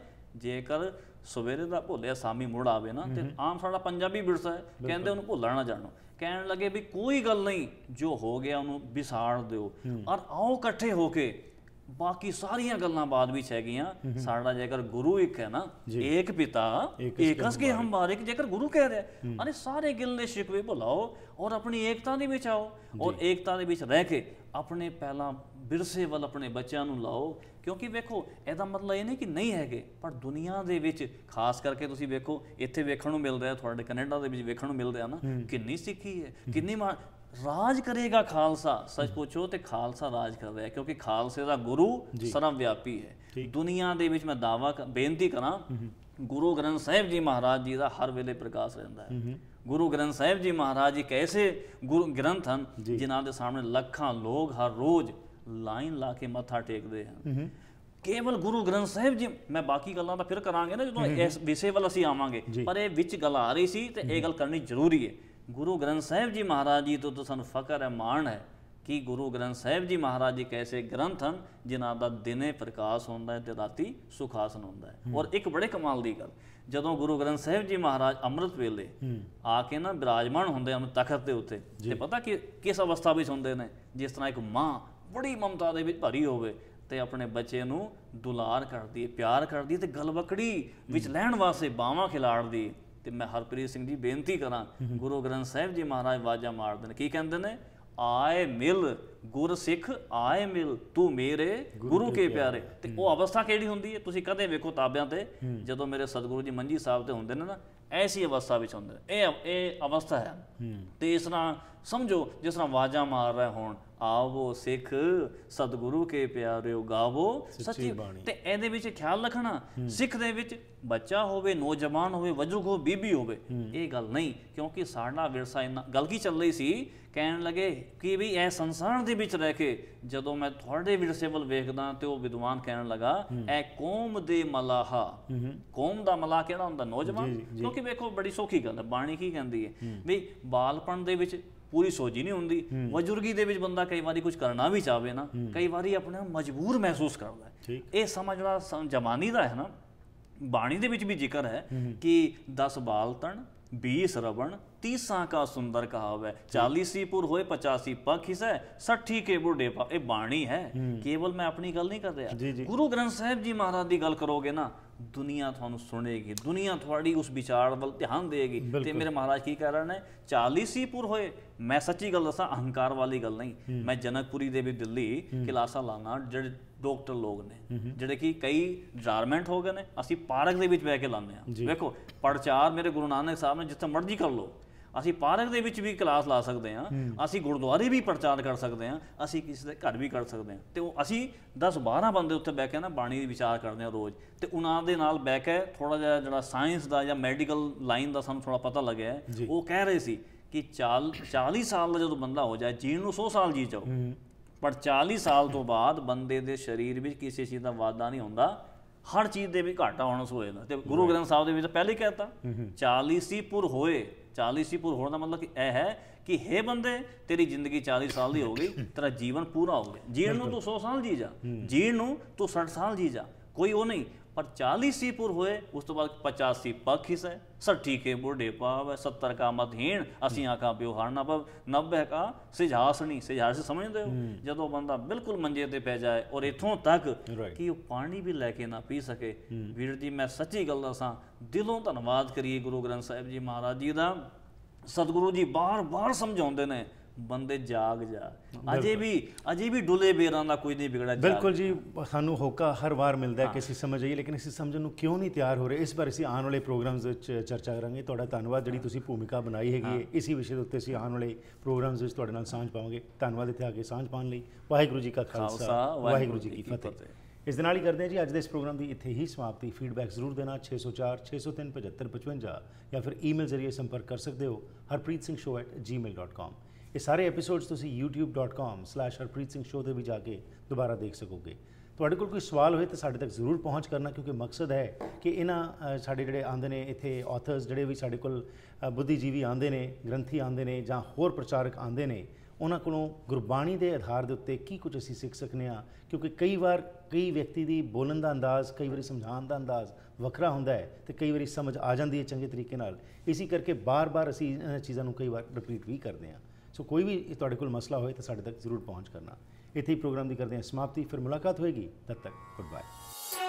ਜੇਕਰ ਸਵੇਰੇ ਦਾ ਭੁੱਲਿਆ ਸਾਮੀ ਮੁੜ ਆਵੇ ਨਾ ਤੇ ਆਮ ਸਾਡਾ ਪੰਜਾਬੀ ਵਿਰਸਾ ਹੈ ਕਹਿੰਦੇ ਉਹਨੂੰ ਭੁੱਲਣਾ ਨਾ ਜਾਣੋ ਕਹਿਣ ਲੱਗੇ ਵੀ ਕੋਈ ਗੱਲ ਨਹੀਂ ਜੋ ਹੋ ਗਿਆ ਉਹਨੂੰ ਵਿਸਾਰ ਦਿਓ ਔਰ ਆਓ ਇਕੱਠੇ ਹੋ ਕੇ ਬਾਕੀ ਸਾਰੀਆਂ ਗੱਲਾਂ ਬਾਅਦ ਵਿੱਚ ਹੈਗੀਆਂ ਸਾਡਾ ਜੇਕਰ ਗੁਰੂ ਇੱਕ ਹੈ ਨਾ ਇੱਕ ਪਿਤਾ ਇਕਸ ਕੇ ਹਮ ਬਾਰਿਕ ਜੇਕਰ ਗੁਰੂ ਕਹਿ ਰਿਹਾ ਅਰੇ ਸਾਰੇ ਗਿਲੇ ਸ਼ਿਕਵੇ ਭੁਲਾਓ ਔਰ ਆਪਣੀ ਏਕਤਾ ਦੇ ਵਿੱਚ ਆਓ ਔਰ ਏਕਤਾ ਦੇ ਵਿੱਚ ਰਹਿ ਕੇ ਆਪਣੇ ਪਹਿਲਾਂ ਵਿਰਸੇ ਵੱਲ ਆਪਣੇ ਬੱਚਿਆਂ ਨੂੰ ਲਾਓ ਕਿਉਂਕਿ ਵੇਖੋ ਇਹਦਾ ਮਤਲਬ ਇਹ ਨਹੀਂ ਕਿ ਨਹੀਂ ਹੈਗੇ ਪਰ ਦੁਨੀਆ ਦੇ ਵਿੱਚ ਖਾਸ ਕਰਕੇ ਤੁਸੀਂ ਵੇਖੋ ਇੱਥੇ ਵੇਖਣ ਨੂੰ ਮਿਲਦਾ ਹੈ ਤੁਹਾਡੇ ਕੈਨੇਡਾ ਦੇ ਵਿੱਚ ਵੇਖਣ ਨੂੰ ਮਿਲਦਾ ਹੈ ਨਾ ਕਿੰਨੀ ਸਿੱਖੀ ਹੈ ਕਿੰਨੀ ਰਾਜ ਕਰੇਗਾ ਖਾਲਸਾ ਸੱਚ ਪੁੱਛੋ ਤੇ ਖਾਲਸਾ ਰਾਜ ਕਰ ਰਿਹਾ ਕਿਉਂਕਿ ਖਾਲਸੇ ਦਾ ਗੁਰੂ ਸਰਵ ਵਿਆਪੀ ਹੈ ਦੁਨੀਆ ਦੇ ਵਿੱਚ ਮੈਂ ਦਾਵਾ ਬੇਨਤੀ ਕਰਾਂ ਗੁਰੂ ਗ੍ਰੰਥ ਸਾਹਿਬ ਜੀ ਮਹਾਰਾਜ ਜੀ ਦਾ ਹਰ ਵੇਲੇ ਪ੍ਰਕਾਸ਼ ਰਹਿੰਦਾ ਹੈ ਗੁਰੂ ਗ੍ਰੰਥ ਸਾਹਿਬ ਜੀ ਮਹਾਰਾਜ ਜੀ ਕੈਸੇ ਗੁਰੂ ਗ੍ਰੰਥ ਹਨ ਜਿਨ੍ਹਾਂ ਦੇ ਸਾਹਮਣੇ ਲੱਖਾਂ ਲੋਕ ਹਰ ਰੋਜ਼ ਲਾਈਨ ਲਾ ਕੇ ਮੱਥਾ ਟੇਕਦੇ ਹਨ ਕੇਵਲ ਗੁਰੂ ਗ੍ਰੰਥ ਸਾਹਿਬ ਜੀ ਮੈਂ ਬਾਕੀ ਗੱਲਾਂ ਤਾਂ ਫਿਰ ਕਰਾਂਗੇ ਨਾ ਜਦੋਂ ਇਸ ਵਿਸ਼ੇ ਵੱਲ ਅਸੀਂ ਆਵਾਂਗੇ ਪਰ ਇਹ ਵਿੱਚ ਗੱਲ ਆ ਰਹੀ ਸੀ ਤੇ ਇਹ ਗੱਲ ਕਰਨੀ ਜ਼ਰੂਰੀ ਹੈ ਗੁਰੂ ਗ੍ਰੰਥ ਸਾਹਿਬ ਜੀ ਮਹਾਰਾਜ ਜੀ ਤੋਂ ਤਾਂ ਸਾਨੂੰ ਫਕਰ ਹੈ ਮਾਣ ਹੈ ਕਿ ਗੁਰੂ ਗ੍ਰੰਥ ਸਾਹਿਬ ਜੀ ਮਹਾਰਾਜ ਜੀ ਕੈਸੇ ਗ੍ਰੰਥ ਹਨ ਜਿਨ੍ਹਾਂ ਦਾ ਦਿਨੇ ਪ੍ਰਕਾਸ਼ ਹੁੰਦਾ ਹੈ ਤੇ ਰਾਤੀ ਸੁਖਾਸਨ ਹੁੰਦਾ ਹੈ ਔਰ ਇੱਕ ਬੜੇ ਕਮਾਲ ਦੀ ਗੱਲ ਜਦੋਂ ਗੁਰੂ ਗ੍ਰੰਥ ਸਾਹਿਬ ਜੀ ਮਹਾਰਾਜ ਅੰਮ੍ਰਿਤ ਵੇਲੇ ਆ ਕੇ ਨਾ ਬਿਰਾਜਮਾਨ ਹੁੰਦੇ ਹਨ ਤਖਤ ਦੇ ਉੱਤੇ ਤੇ ਪਤਾ ਕਿ ਕਿਸ ਅਵਸਥਾ ਵਿੱਚ ਹੁੰਦੇ ਨੇ ਜਿਸ ਤਰ੍ਹਾਂ ਇੱਕ ਮਾਂ ਬੜੀ ਮਮਤਾ ਦੇ ਵਿੱਚ ਭਰੀ ਹੋਵੇ ਤੇ ਆਪਣੇ ਬੱਚੇ ਨੂੰ ਦੁਲਾਰ ਕਰਦੀ ਹੈ ਪਿਆਰ ਕਰਦੀ ਹੈ ਤੇ ਗਲਵਕੜੀ ਵਿੱਚ ਲੈਣ ਵਾਸਤੇ ਬਾਹਾਂ ਖਿਲਾੜਦੀ ਤੇ ਮੈਂ ਹਰਪ੍ਰੀਤ ਸਿੰਘ ਜੀ ਬੇਨਤੀ ਕਰਾਂ ਗੁਰੂ ਗ੍ਰੰਥ ਸਾਹਿਬ ਜੀ ਮਹਾਰਾਜ ਵਾਜਾ ਮਾਰਦੇ ਨੇ ਕੀ ਕਹਿੰਦੇ ਨੇ ਆਏ ਮਿਲ ਗੁਰ ਸਿੱਖ ਆਏ ਮਿਲ ਤੂੰ ਮੇਰੇ ਗੁਰੂ ਕੇ ਪਿਆਰੇ ਤੇ ਉਹ ਅਵਸਥਾ ਕਿਹੜੀ ਹੁੰਦੀ ਹੈ ਤੁਸੀਂ ਕਦੇ ਵੇਖੋ ਤਾਬਿਆਂ ਤੇ ਜਦੋਂ ਮੇਰੇ ਸਤਿਗੁਰੂ ਜੀ ਮੰਜੀ ਸਾਹਿਬ ਤੇ ਹੁੰਦੇ ਨੇ ਨਾ ਐਸੀ ਅਵਸਥਾ ਵਿੱਚ ਹੁੰਦੇ ਨੇ ਇਹ ਇਹ ਅਵਸਥਾ ਹੈ ਤੇ ਇਸ ਨਾਲ ਸਮਝੋ ਜਿਸ ਤਰ੍ਹਾਂ ਵਾਜਾ ਮਾਰ ਰਹੇ ਹੋਣ ਆਵੋ ਸਿੱਖ ਸਤਿਗੁਰੂ ਕੇ ਉਹ ਗਾਵੋ ਸੱਚੀ ਬਾਣੀ ਤੇ ਇਹਦੇ ਵਿੱਚ ਖਿਆਲ ਰੱਖਣਾ ਸਿੱਖ ਦੇ ਵਿੱਚ ਬੱਚਾ ਹੋਵੇ ਨੌਜਵਾਨ ਹੋਵੇ ਵਜੁਗ ਹੋ ਬੀਬੀ ਹੋਵੇ ਇਹ ਗੱਲ ਨਹੀਂ ਕਿਉਂਕਿ ਸਾਡਾ ਵਿਰਸਾ ਇੰਨਾ ਗੱਲ ਕੀ ਚੱਲ ਰਹੀ ਸੀ ਕਹਿਣ ਲੱਗੇ ਕਿ ਵੀ ਇਹ ਸੰਸਾਰ ਦੇ ਵਿੱਚ ਰਹਿ ਕੇ ਜਦੋਂ ਮੈਂ ਤੁਹਾਡੇ ਵਿਰਸੇ ਵੱਲ ਵੇਖਦਾ ਤੇ ਉਹ ਵਿਦਵਾਨ ਕਹਿਣ ਲਗਾ ਐ ਕੌਮ ਦੇ ਮਲਾਹਾ ਕੌਮ ਦਾ ਮਲਾਹ ਕਿਹੜਾ ਹੁੰਦਾ ਨੌਜਵਾਨ ਕਿਉਂਕਿ ਵੇਖੋ ਬੜੀ ਸੋਖੀ ਗੱਲ ਹੈ ਬਾਣੀ ਕੀ ਕਹਿੰਦੀ ਹੈ ਵੀ ਬਾਲਪਣ ਦੇ ਵਿੱਚ ਪੂਰੀ ਸੋਝੀ ਨਹੀਂ ਹੁੰਦੀ ਬਜ਼ੁਰਗੀ ਦੇ ਵਿੱਚ ਬੰਦਾ ਕਈ ਵਾਰੀ ਕੁਝ ਕਰਨਾ ਵੀ ਚਾਹਵੇ ਨਾ ਕਈ ਵਾਰੀ ਆਪਣੇ ਮਜਬੂਰ ਮਹਿਸੂਸ ਕਰਦਾ ਹੈ ਇਹ ਸਮਝਣਾ ਜਮਾਨੀ ਦਾ ਹੈ ਨਾ ਬਾਣੀ ਦੇ ਵਿੱਚ ਵੀ ਜ਼ਿਕਰ ਹੈ ਕਿ 10 ਬਾਲਤਣ बीस रवण तीसा का सुंदर कहावे चालीसी पुर होए पचासी पख हिस सठी के बुढ़े ये बाणी है केवल मैं अपनी गल नहीं कर रहा गुरु ग्रंथ साहिब जी महाराज की गल करोगे ना ਦੁਨੀਆ ਤੁਹਾਨੂੰ ਸੁਣੇਗੀ ਦੁਨੀਆ ਤੁਹਾਡੀ ਉਸ ਵਿਚਾਰ ਵੱਲ ਧਿਆਨ ਦੇਗੀ ਤੇ ਮੇਰੇ ਮਹਾਰਾਜ ਕੀ ਕਹਿ ਰਹੇ ਨੇ 40 ਹੀ ਪੁਰ ਹੋਏ ਮੈਂ ਸੱਚੀ ਗੱਲ ਦੱਸਾਂ ਅਹੰਕਾਰ ਵਾਲੀ ਗੱਲ ਨਹੀਂ ਮੈਂ ਜਨਕਪੁਰੀ ਦੇ ਵੀ ਦਿੱਲੀ ਕਿਲਾਸਾ ਲਾਣਾ ਜਿਹੜੇ ਡਾਕਟਰ ਲੋਕ ਨੇ ਜਿਹੜੇ ਕਿ ਕਈ ਡਾਰਮੈਂਟ ਹੋ ਗਏ ਨੇ ਅਸੀਂ ਪਾਰਕ ਦੇ ਵਿੱਚ ਬਹਿ ਕੇ ਲਾਉਂਦੇ ਆ ਵੇਖੋ ਪੜਚਾਰ ਮੇਰੇ ਗੁਰੂ ਨਾਨਕ ਸਾਹਿਬ ਨੇ ਜਿੱਥੇ ਮਰਜ਼ੀ ਕਰ ਲੋ ਅਸੀਂ ਪਾਰਕ ਦੇ ਵਿੱਚ ਵੀ ਕਲਾਸ ਲਾ ਸਕਦੇ ਆ ਅਸੀਂ ਗੁਰਦੁਆਰੇ ਵੀ ਪ੍ਰਚਾਰ ਕਰ ਸਕਦੇ ਆ ਅਸੀਂ ਕਿਸੇ ਦੇ ਘਰ ਵੀ ਕਰ ਸਕਦੇ ਆ ਤੇ ਉਹ ਅਸੀਂ 10 12 ਬੰਦੇ ਉੱਥੇ ਬਹਿ ਕੇ ਨਾ ਬਾਣੀ ਦੀ ਵਿਚਾਰ ਕਰਦੇ ਆ ਰੋਜ਼ ਤੇ ਉਹਨਾਂ ਦੇ ਨਾਲ ਬਹਿ ਕੇ ਥੋੜਾ ਜਿਹਾ ਜਿਹੜਾ ਸਾਇੰਸ ਦਾ ਜਾਂ ਮੈਡੀਕਲ ਲਾਈਨ ਦਾ ਸਾਨੂੰ ਥੋੜਾ ਪਤਾ ਲੱਗਿਆ ਉਹ ਕਹਿ ਰਹੇ ਸੀ ਕਿ 40 ਸਾਲ ਦਾ ਜਦੋਂ ਬੰਦਾ ਹੋ ਜਾਏ ਜੀਣ ਨੂੰ 100 ਸਾਲ ਜੀ ਜਾਓ ਪਰ 40 ਸਾਲ ਤੋਂ ਬਾਅਦ ਬੰਦੇ ਦੇ ਸਰੀਰ ਵਿੱਚ ਕਿਸੇ ਚੀਜ਼ ਦਾ ਵਾਧਾ ਨਹੀਂ ਹੁੰਦਾ ਹਰ ਚੀਜ਼ ਦੇ ਵੀ ਘਾਟਾ ਹੋਣਾ ਸੋ ਜਾਂਦਾ ਤੇ ਗੁਰੂ ਗ੍ਰੰਥ ਸਾਹਿਬ ਦੇ ਵਿੱਚ ਪਹਿਲੇ ਕਹਿਤਾ 40 ਸੀ ਪੁਰ ਹੋਏ 40 ਸੀ ਪੁਰ ਹੋਣ ਦਾ ਮਤਲਬ ਕਿ ਇਹ ਹੈ ਕਿ हे ਬੰਦੇ ਤੇਰੀ ਜ਼ਿੰਦਗੀ 40 ਸਾਲ ਦੀ ਹੋ ਗਈ ਤੇਰਾ ਜੀਵਨ ਪੂਰਾ ਹੋ ਗਿਆ ਜੀਣ ਨੂੰ ਤੂੰ 100 ਸਾਲ ਜੀ ਜਾ ਜੀਣ ਨੂੰ ਤੂੰ 60 ਸਾਲ ਜੀ ਜਾ ਕੋਈ ਉਹ ਨਹੀਂ ਪਰ 40 ਸੀ ਪੁਰ ਹੋਏ ਉਸ ਤੋਂ ਬਾਅਦ 50 ਸੀ ਪੱਖ ਹੀ ਸੈ ਠੀਕ ਹੈ ਬੁਢੇ ਪਾਵ 70 ਕਾ ਮਧੀਣ ਅਸੀਂ ਆਖਾਂ ਪਿਓ ਹਾਰਨਾ ਪਵ 90 ਕਾ ਸਿਝਾਸਣੀ ਸਿਝਾਸ ਸਮਝਦੇ ਹੋ ਜਦੋਂ ਬੰਦਾ ਬਿਲਕੁਲ ਮੰਜੇ ਤੇ ਪੈ ਜਾਏ ਔਰ ਇਥੋਂ ਤੱਕ ਕਿ ਉਹ ਪਾਣੀ ਵੀ ਲੈ ਕੇ ਨਾ ਪੀ ਸਕੇ ਵੀਰ ਜੀ ਮੈਂ ਸੱਚੀ ਗੱਲ ਦੱਸਾਂ ਦਿਲੋਂ ਧੰਨਵਾਦ ਕਰੀਏ ਗੁਰੂ ਗ੍ਰੰਥ ਸਾਹਿਬ ਜੀ ਮਹਾਰਾਜ ਜੀ ਦਾ ਸਤਿਗੁਰੂ ਜੀ ਬਾਰ-ਬਾਰ ਸਮਝਾਉਂਦੇ ਨੇ ਬੰਦੇ ਜਾਗ ਜਾ ਅਜੇ ਵੀ ਅਜੇ ਵੀ ਡੁਲੇ ਬੇਰਾਂ ਦਾ ਕੋਈ ਨਹੀਂ ਵਿਗੜਾ ਬਿਲਕੁਲ ਜੀ ਸਾਨੂੰ ਹੋਕਾ ਹਰ ਵਾਰ ਮਿਲਦਾ ਹੈ ਕਿ ਅਸੀਂ ਸਮਝ ਆਈਏ ਲੇਕਿਨ ਅਸੀਂ ਸਮਝਣ ਨੂੰ ਕਿਉਂ ਨਹੀਂ ਤਿਆਰ ਹੋ ਰਹੇ ਇਸ ਬਾਰੇ ਅਸੀਂ ਆਉਣ ਵਾਲੇ ਪ੍ਰੋਗਰਾਮਸ ਵਿੱਚ ਚਰਚਾ ਕਰਾਂਗੇ ਤੁਹਾਡਾ ਧੰਨਵਾਦ ਜਿਹੜੀ ਤੁਸੀਂ ਭੂਮਿਕਾ ਬਣਾਈ ਹੈਗੀ ਹੈ ਇਸੇ ਵਿਸ਼ੇ ਦੇ ਉੱਤੇ ਅਸੀਂ ਆਉਣ ਵਾਲੇ ਪ੍ਰੋਗਰਾਮਸ ਵਿੱਚ ਤੁਹਾਡੇ ਨਾਲ ਸਾਂਝ ਪਾਵਾਂਗੇ ਧੰਨਵਾਦ ਇੱਥੇ ਆ ਕੇ ਸਾਂਝ ਪਾਣ ਲਈ ਵਾਹਿਗੁਰੂ ਜੀ ਕਾ ਖਾਲਸਾ ਵਾਹਿਗੁਰੂ ਜੀ ਕੀ ਫਤਿਹ ਇਸ ਦੇ ਨਾਲ ਹੀ ਕਰਦੇ ਹਾਂ ਜੀ ਅੱਜ ਦੇ ਇਸ ਪ੍ਰੋਗਰਾਮ ਦੀ ਇੱਥੇ ਹੀ ਸਮਾਪਤੀ ਫੀਡਬੈਕ ਜ਼ਰੂਰ ਦੇਣਾ 604 603 7555 ਜਾਂ ਫਿਰ ਈਮੇਲ ਜ਼ਰੀਏ ਸੰਪਰਕ ਕਰ ਸਕਦੇ ਹੋ harpreetsingshow@gmail.com ਇਹ ਸਾਰੇ ਐਪੀਸੋਡਸ ਤੁਸੀਂ youtube.com/harpreetsingh ਤੇ ਵੀ ਜਾ ਕੇ ਦੁਬਾਰਾ ਦੇਖ ਸਕੋਗੇ ਤੁਹਾਡੇ ਕੋਲ ਕੋਈ ਸਵਾਲ ਹੋਏ ਤਾਂ ਸਾਡੇ ਤੱਕ ਜ਼ਰੂਰ ਪਹੁੰਚ ਕਰਨਾ ਕਿਉਂਕਿ ਮਕਸਦ ਹੈ ਕਿ ਇਹਨਾਂ ਸਾਡੇ ਜਿਹੜੇ ਆਂਦੇ ਨੇ ਇੱਥੇ ਆਥਰਸ ਜਿਹੜੇ ਵੀ ਸਾਡੇ ਕੋਲ ਬੁੱਧੀਜੀਵੀ ਆਂਦੇ ਨੇ ਗ੍ਰੰਥੀ ਆਂਦੇ ਨੇ ਜਾਂ ਹੋਰ ਪ੍ਰਚਾਰਕ ਆਂਦੇ ਨੇ ਉਹਨਾਂ ਕੋਲੋਂ ਗੁਰਬਾਣੀ ਦੇ ਆਧਾਰ ਦੇ ਉੱਤੇ ਕੀ ਕੁਝ ਅਸੀਂ ਸਿੱਖ ਸਕਨੇ ਆ ਕਿਉਂਕਿ ਕਈ ਵਾਰ ਕਈ ਵਿਅਕਤੀ ਦੀ ਬੋਲਣ ਦਾ ਅੰਦਾਜ਼ ਕਈ ਵਾਰੀ ਸਮਝਾਉਣ ਦਾ ਅੰਦਾਜ਼ ਵੱਖਰਾ ਹੁੰਦਾ ਹੈ ਤੇ ਕਈ ਵਾਰੀ ਸਮਝ ਆ ਜਾਂਦੀ ਹੈ ਚੰਗੇ ਤਰੀਕੇ ਨਾਲ ਇਸੇ ਕਰਕੇ ਬਾਰ-ਬਾਰ ਅਸੀਂ ਇਹਨਾਂ ਚੀਜ਼ਾਂ ਨੂੰ ਕਈ ਵਾਰ ਰਿਪੀਟ ਵੀ ਕਰਦੇ ਆ ਸੋ ਕੋਈ ਵੀ ਤੁਹਾਡੇ ਕੋਲ ਮਸਲਾ ਹੋਏ ਤਾਂ ਸਾਡੇ ਤੱਕ ਜ਼ਰੂਰ ਪਹੁੰਚ ਕਰਨਾ ਇੱਥੇ ਹੀ ਪ੍ਰੋਗਰਾਮ ਦੀ ਕਰਦੇ ਹਾਂ ਸਮਾਪਤੀ ਫਿਰ ਮੁਲਾਕਾਤ ਹੋਏਗੀ ਤਦ ਤੱਕ ਗੁੱਡ ਬਾਏ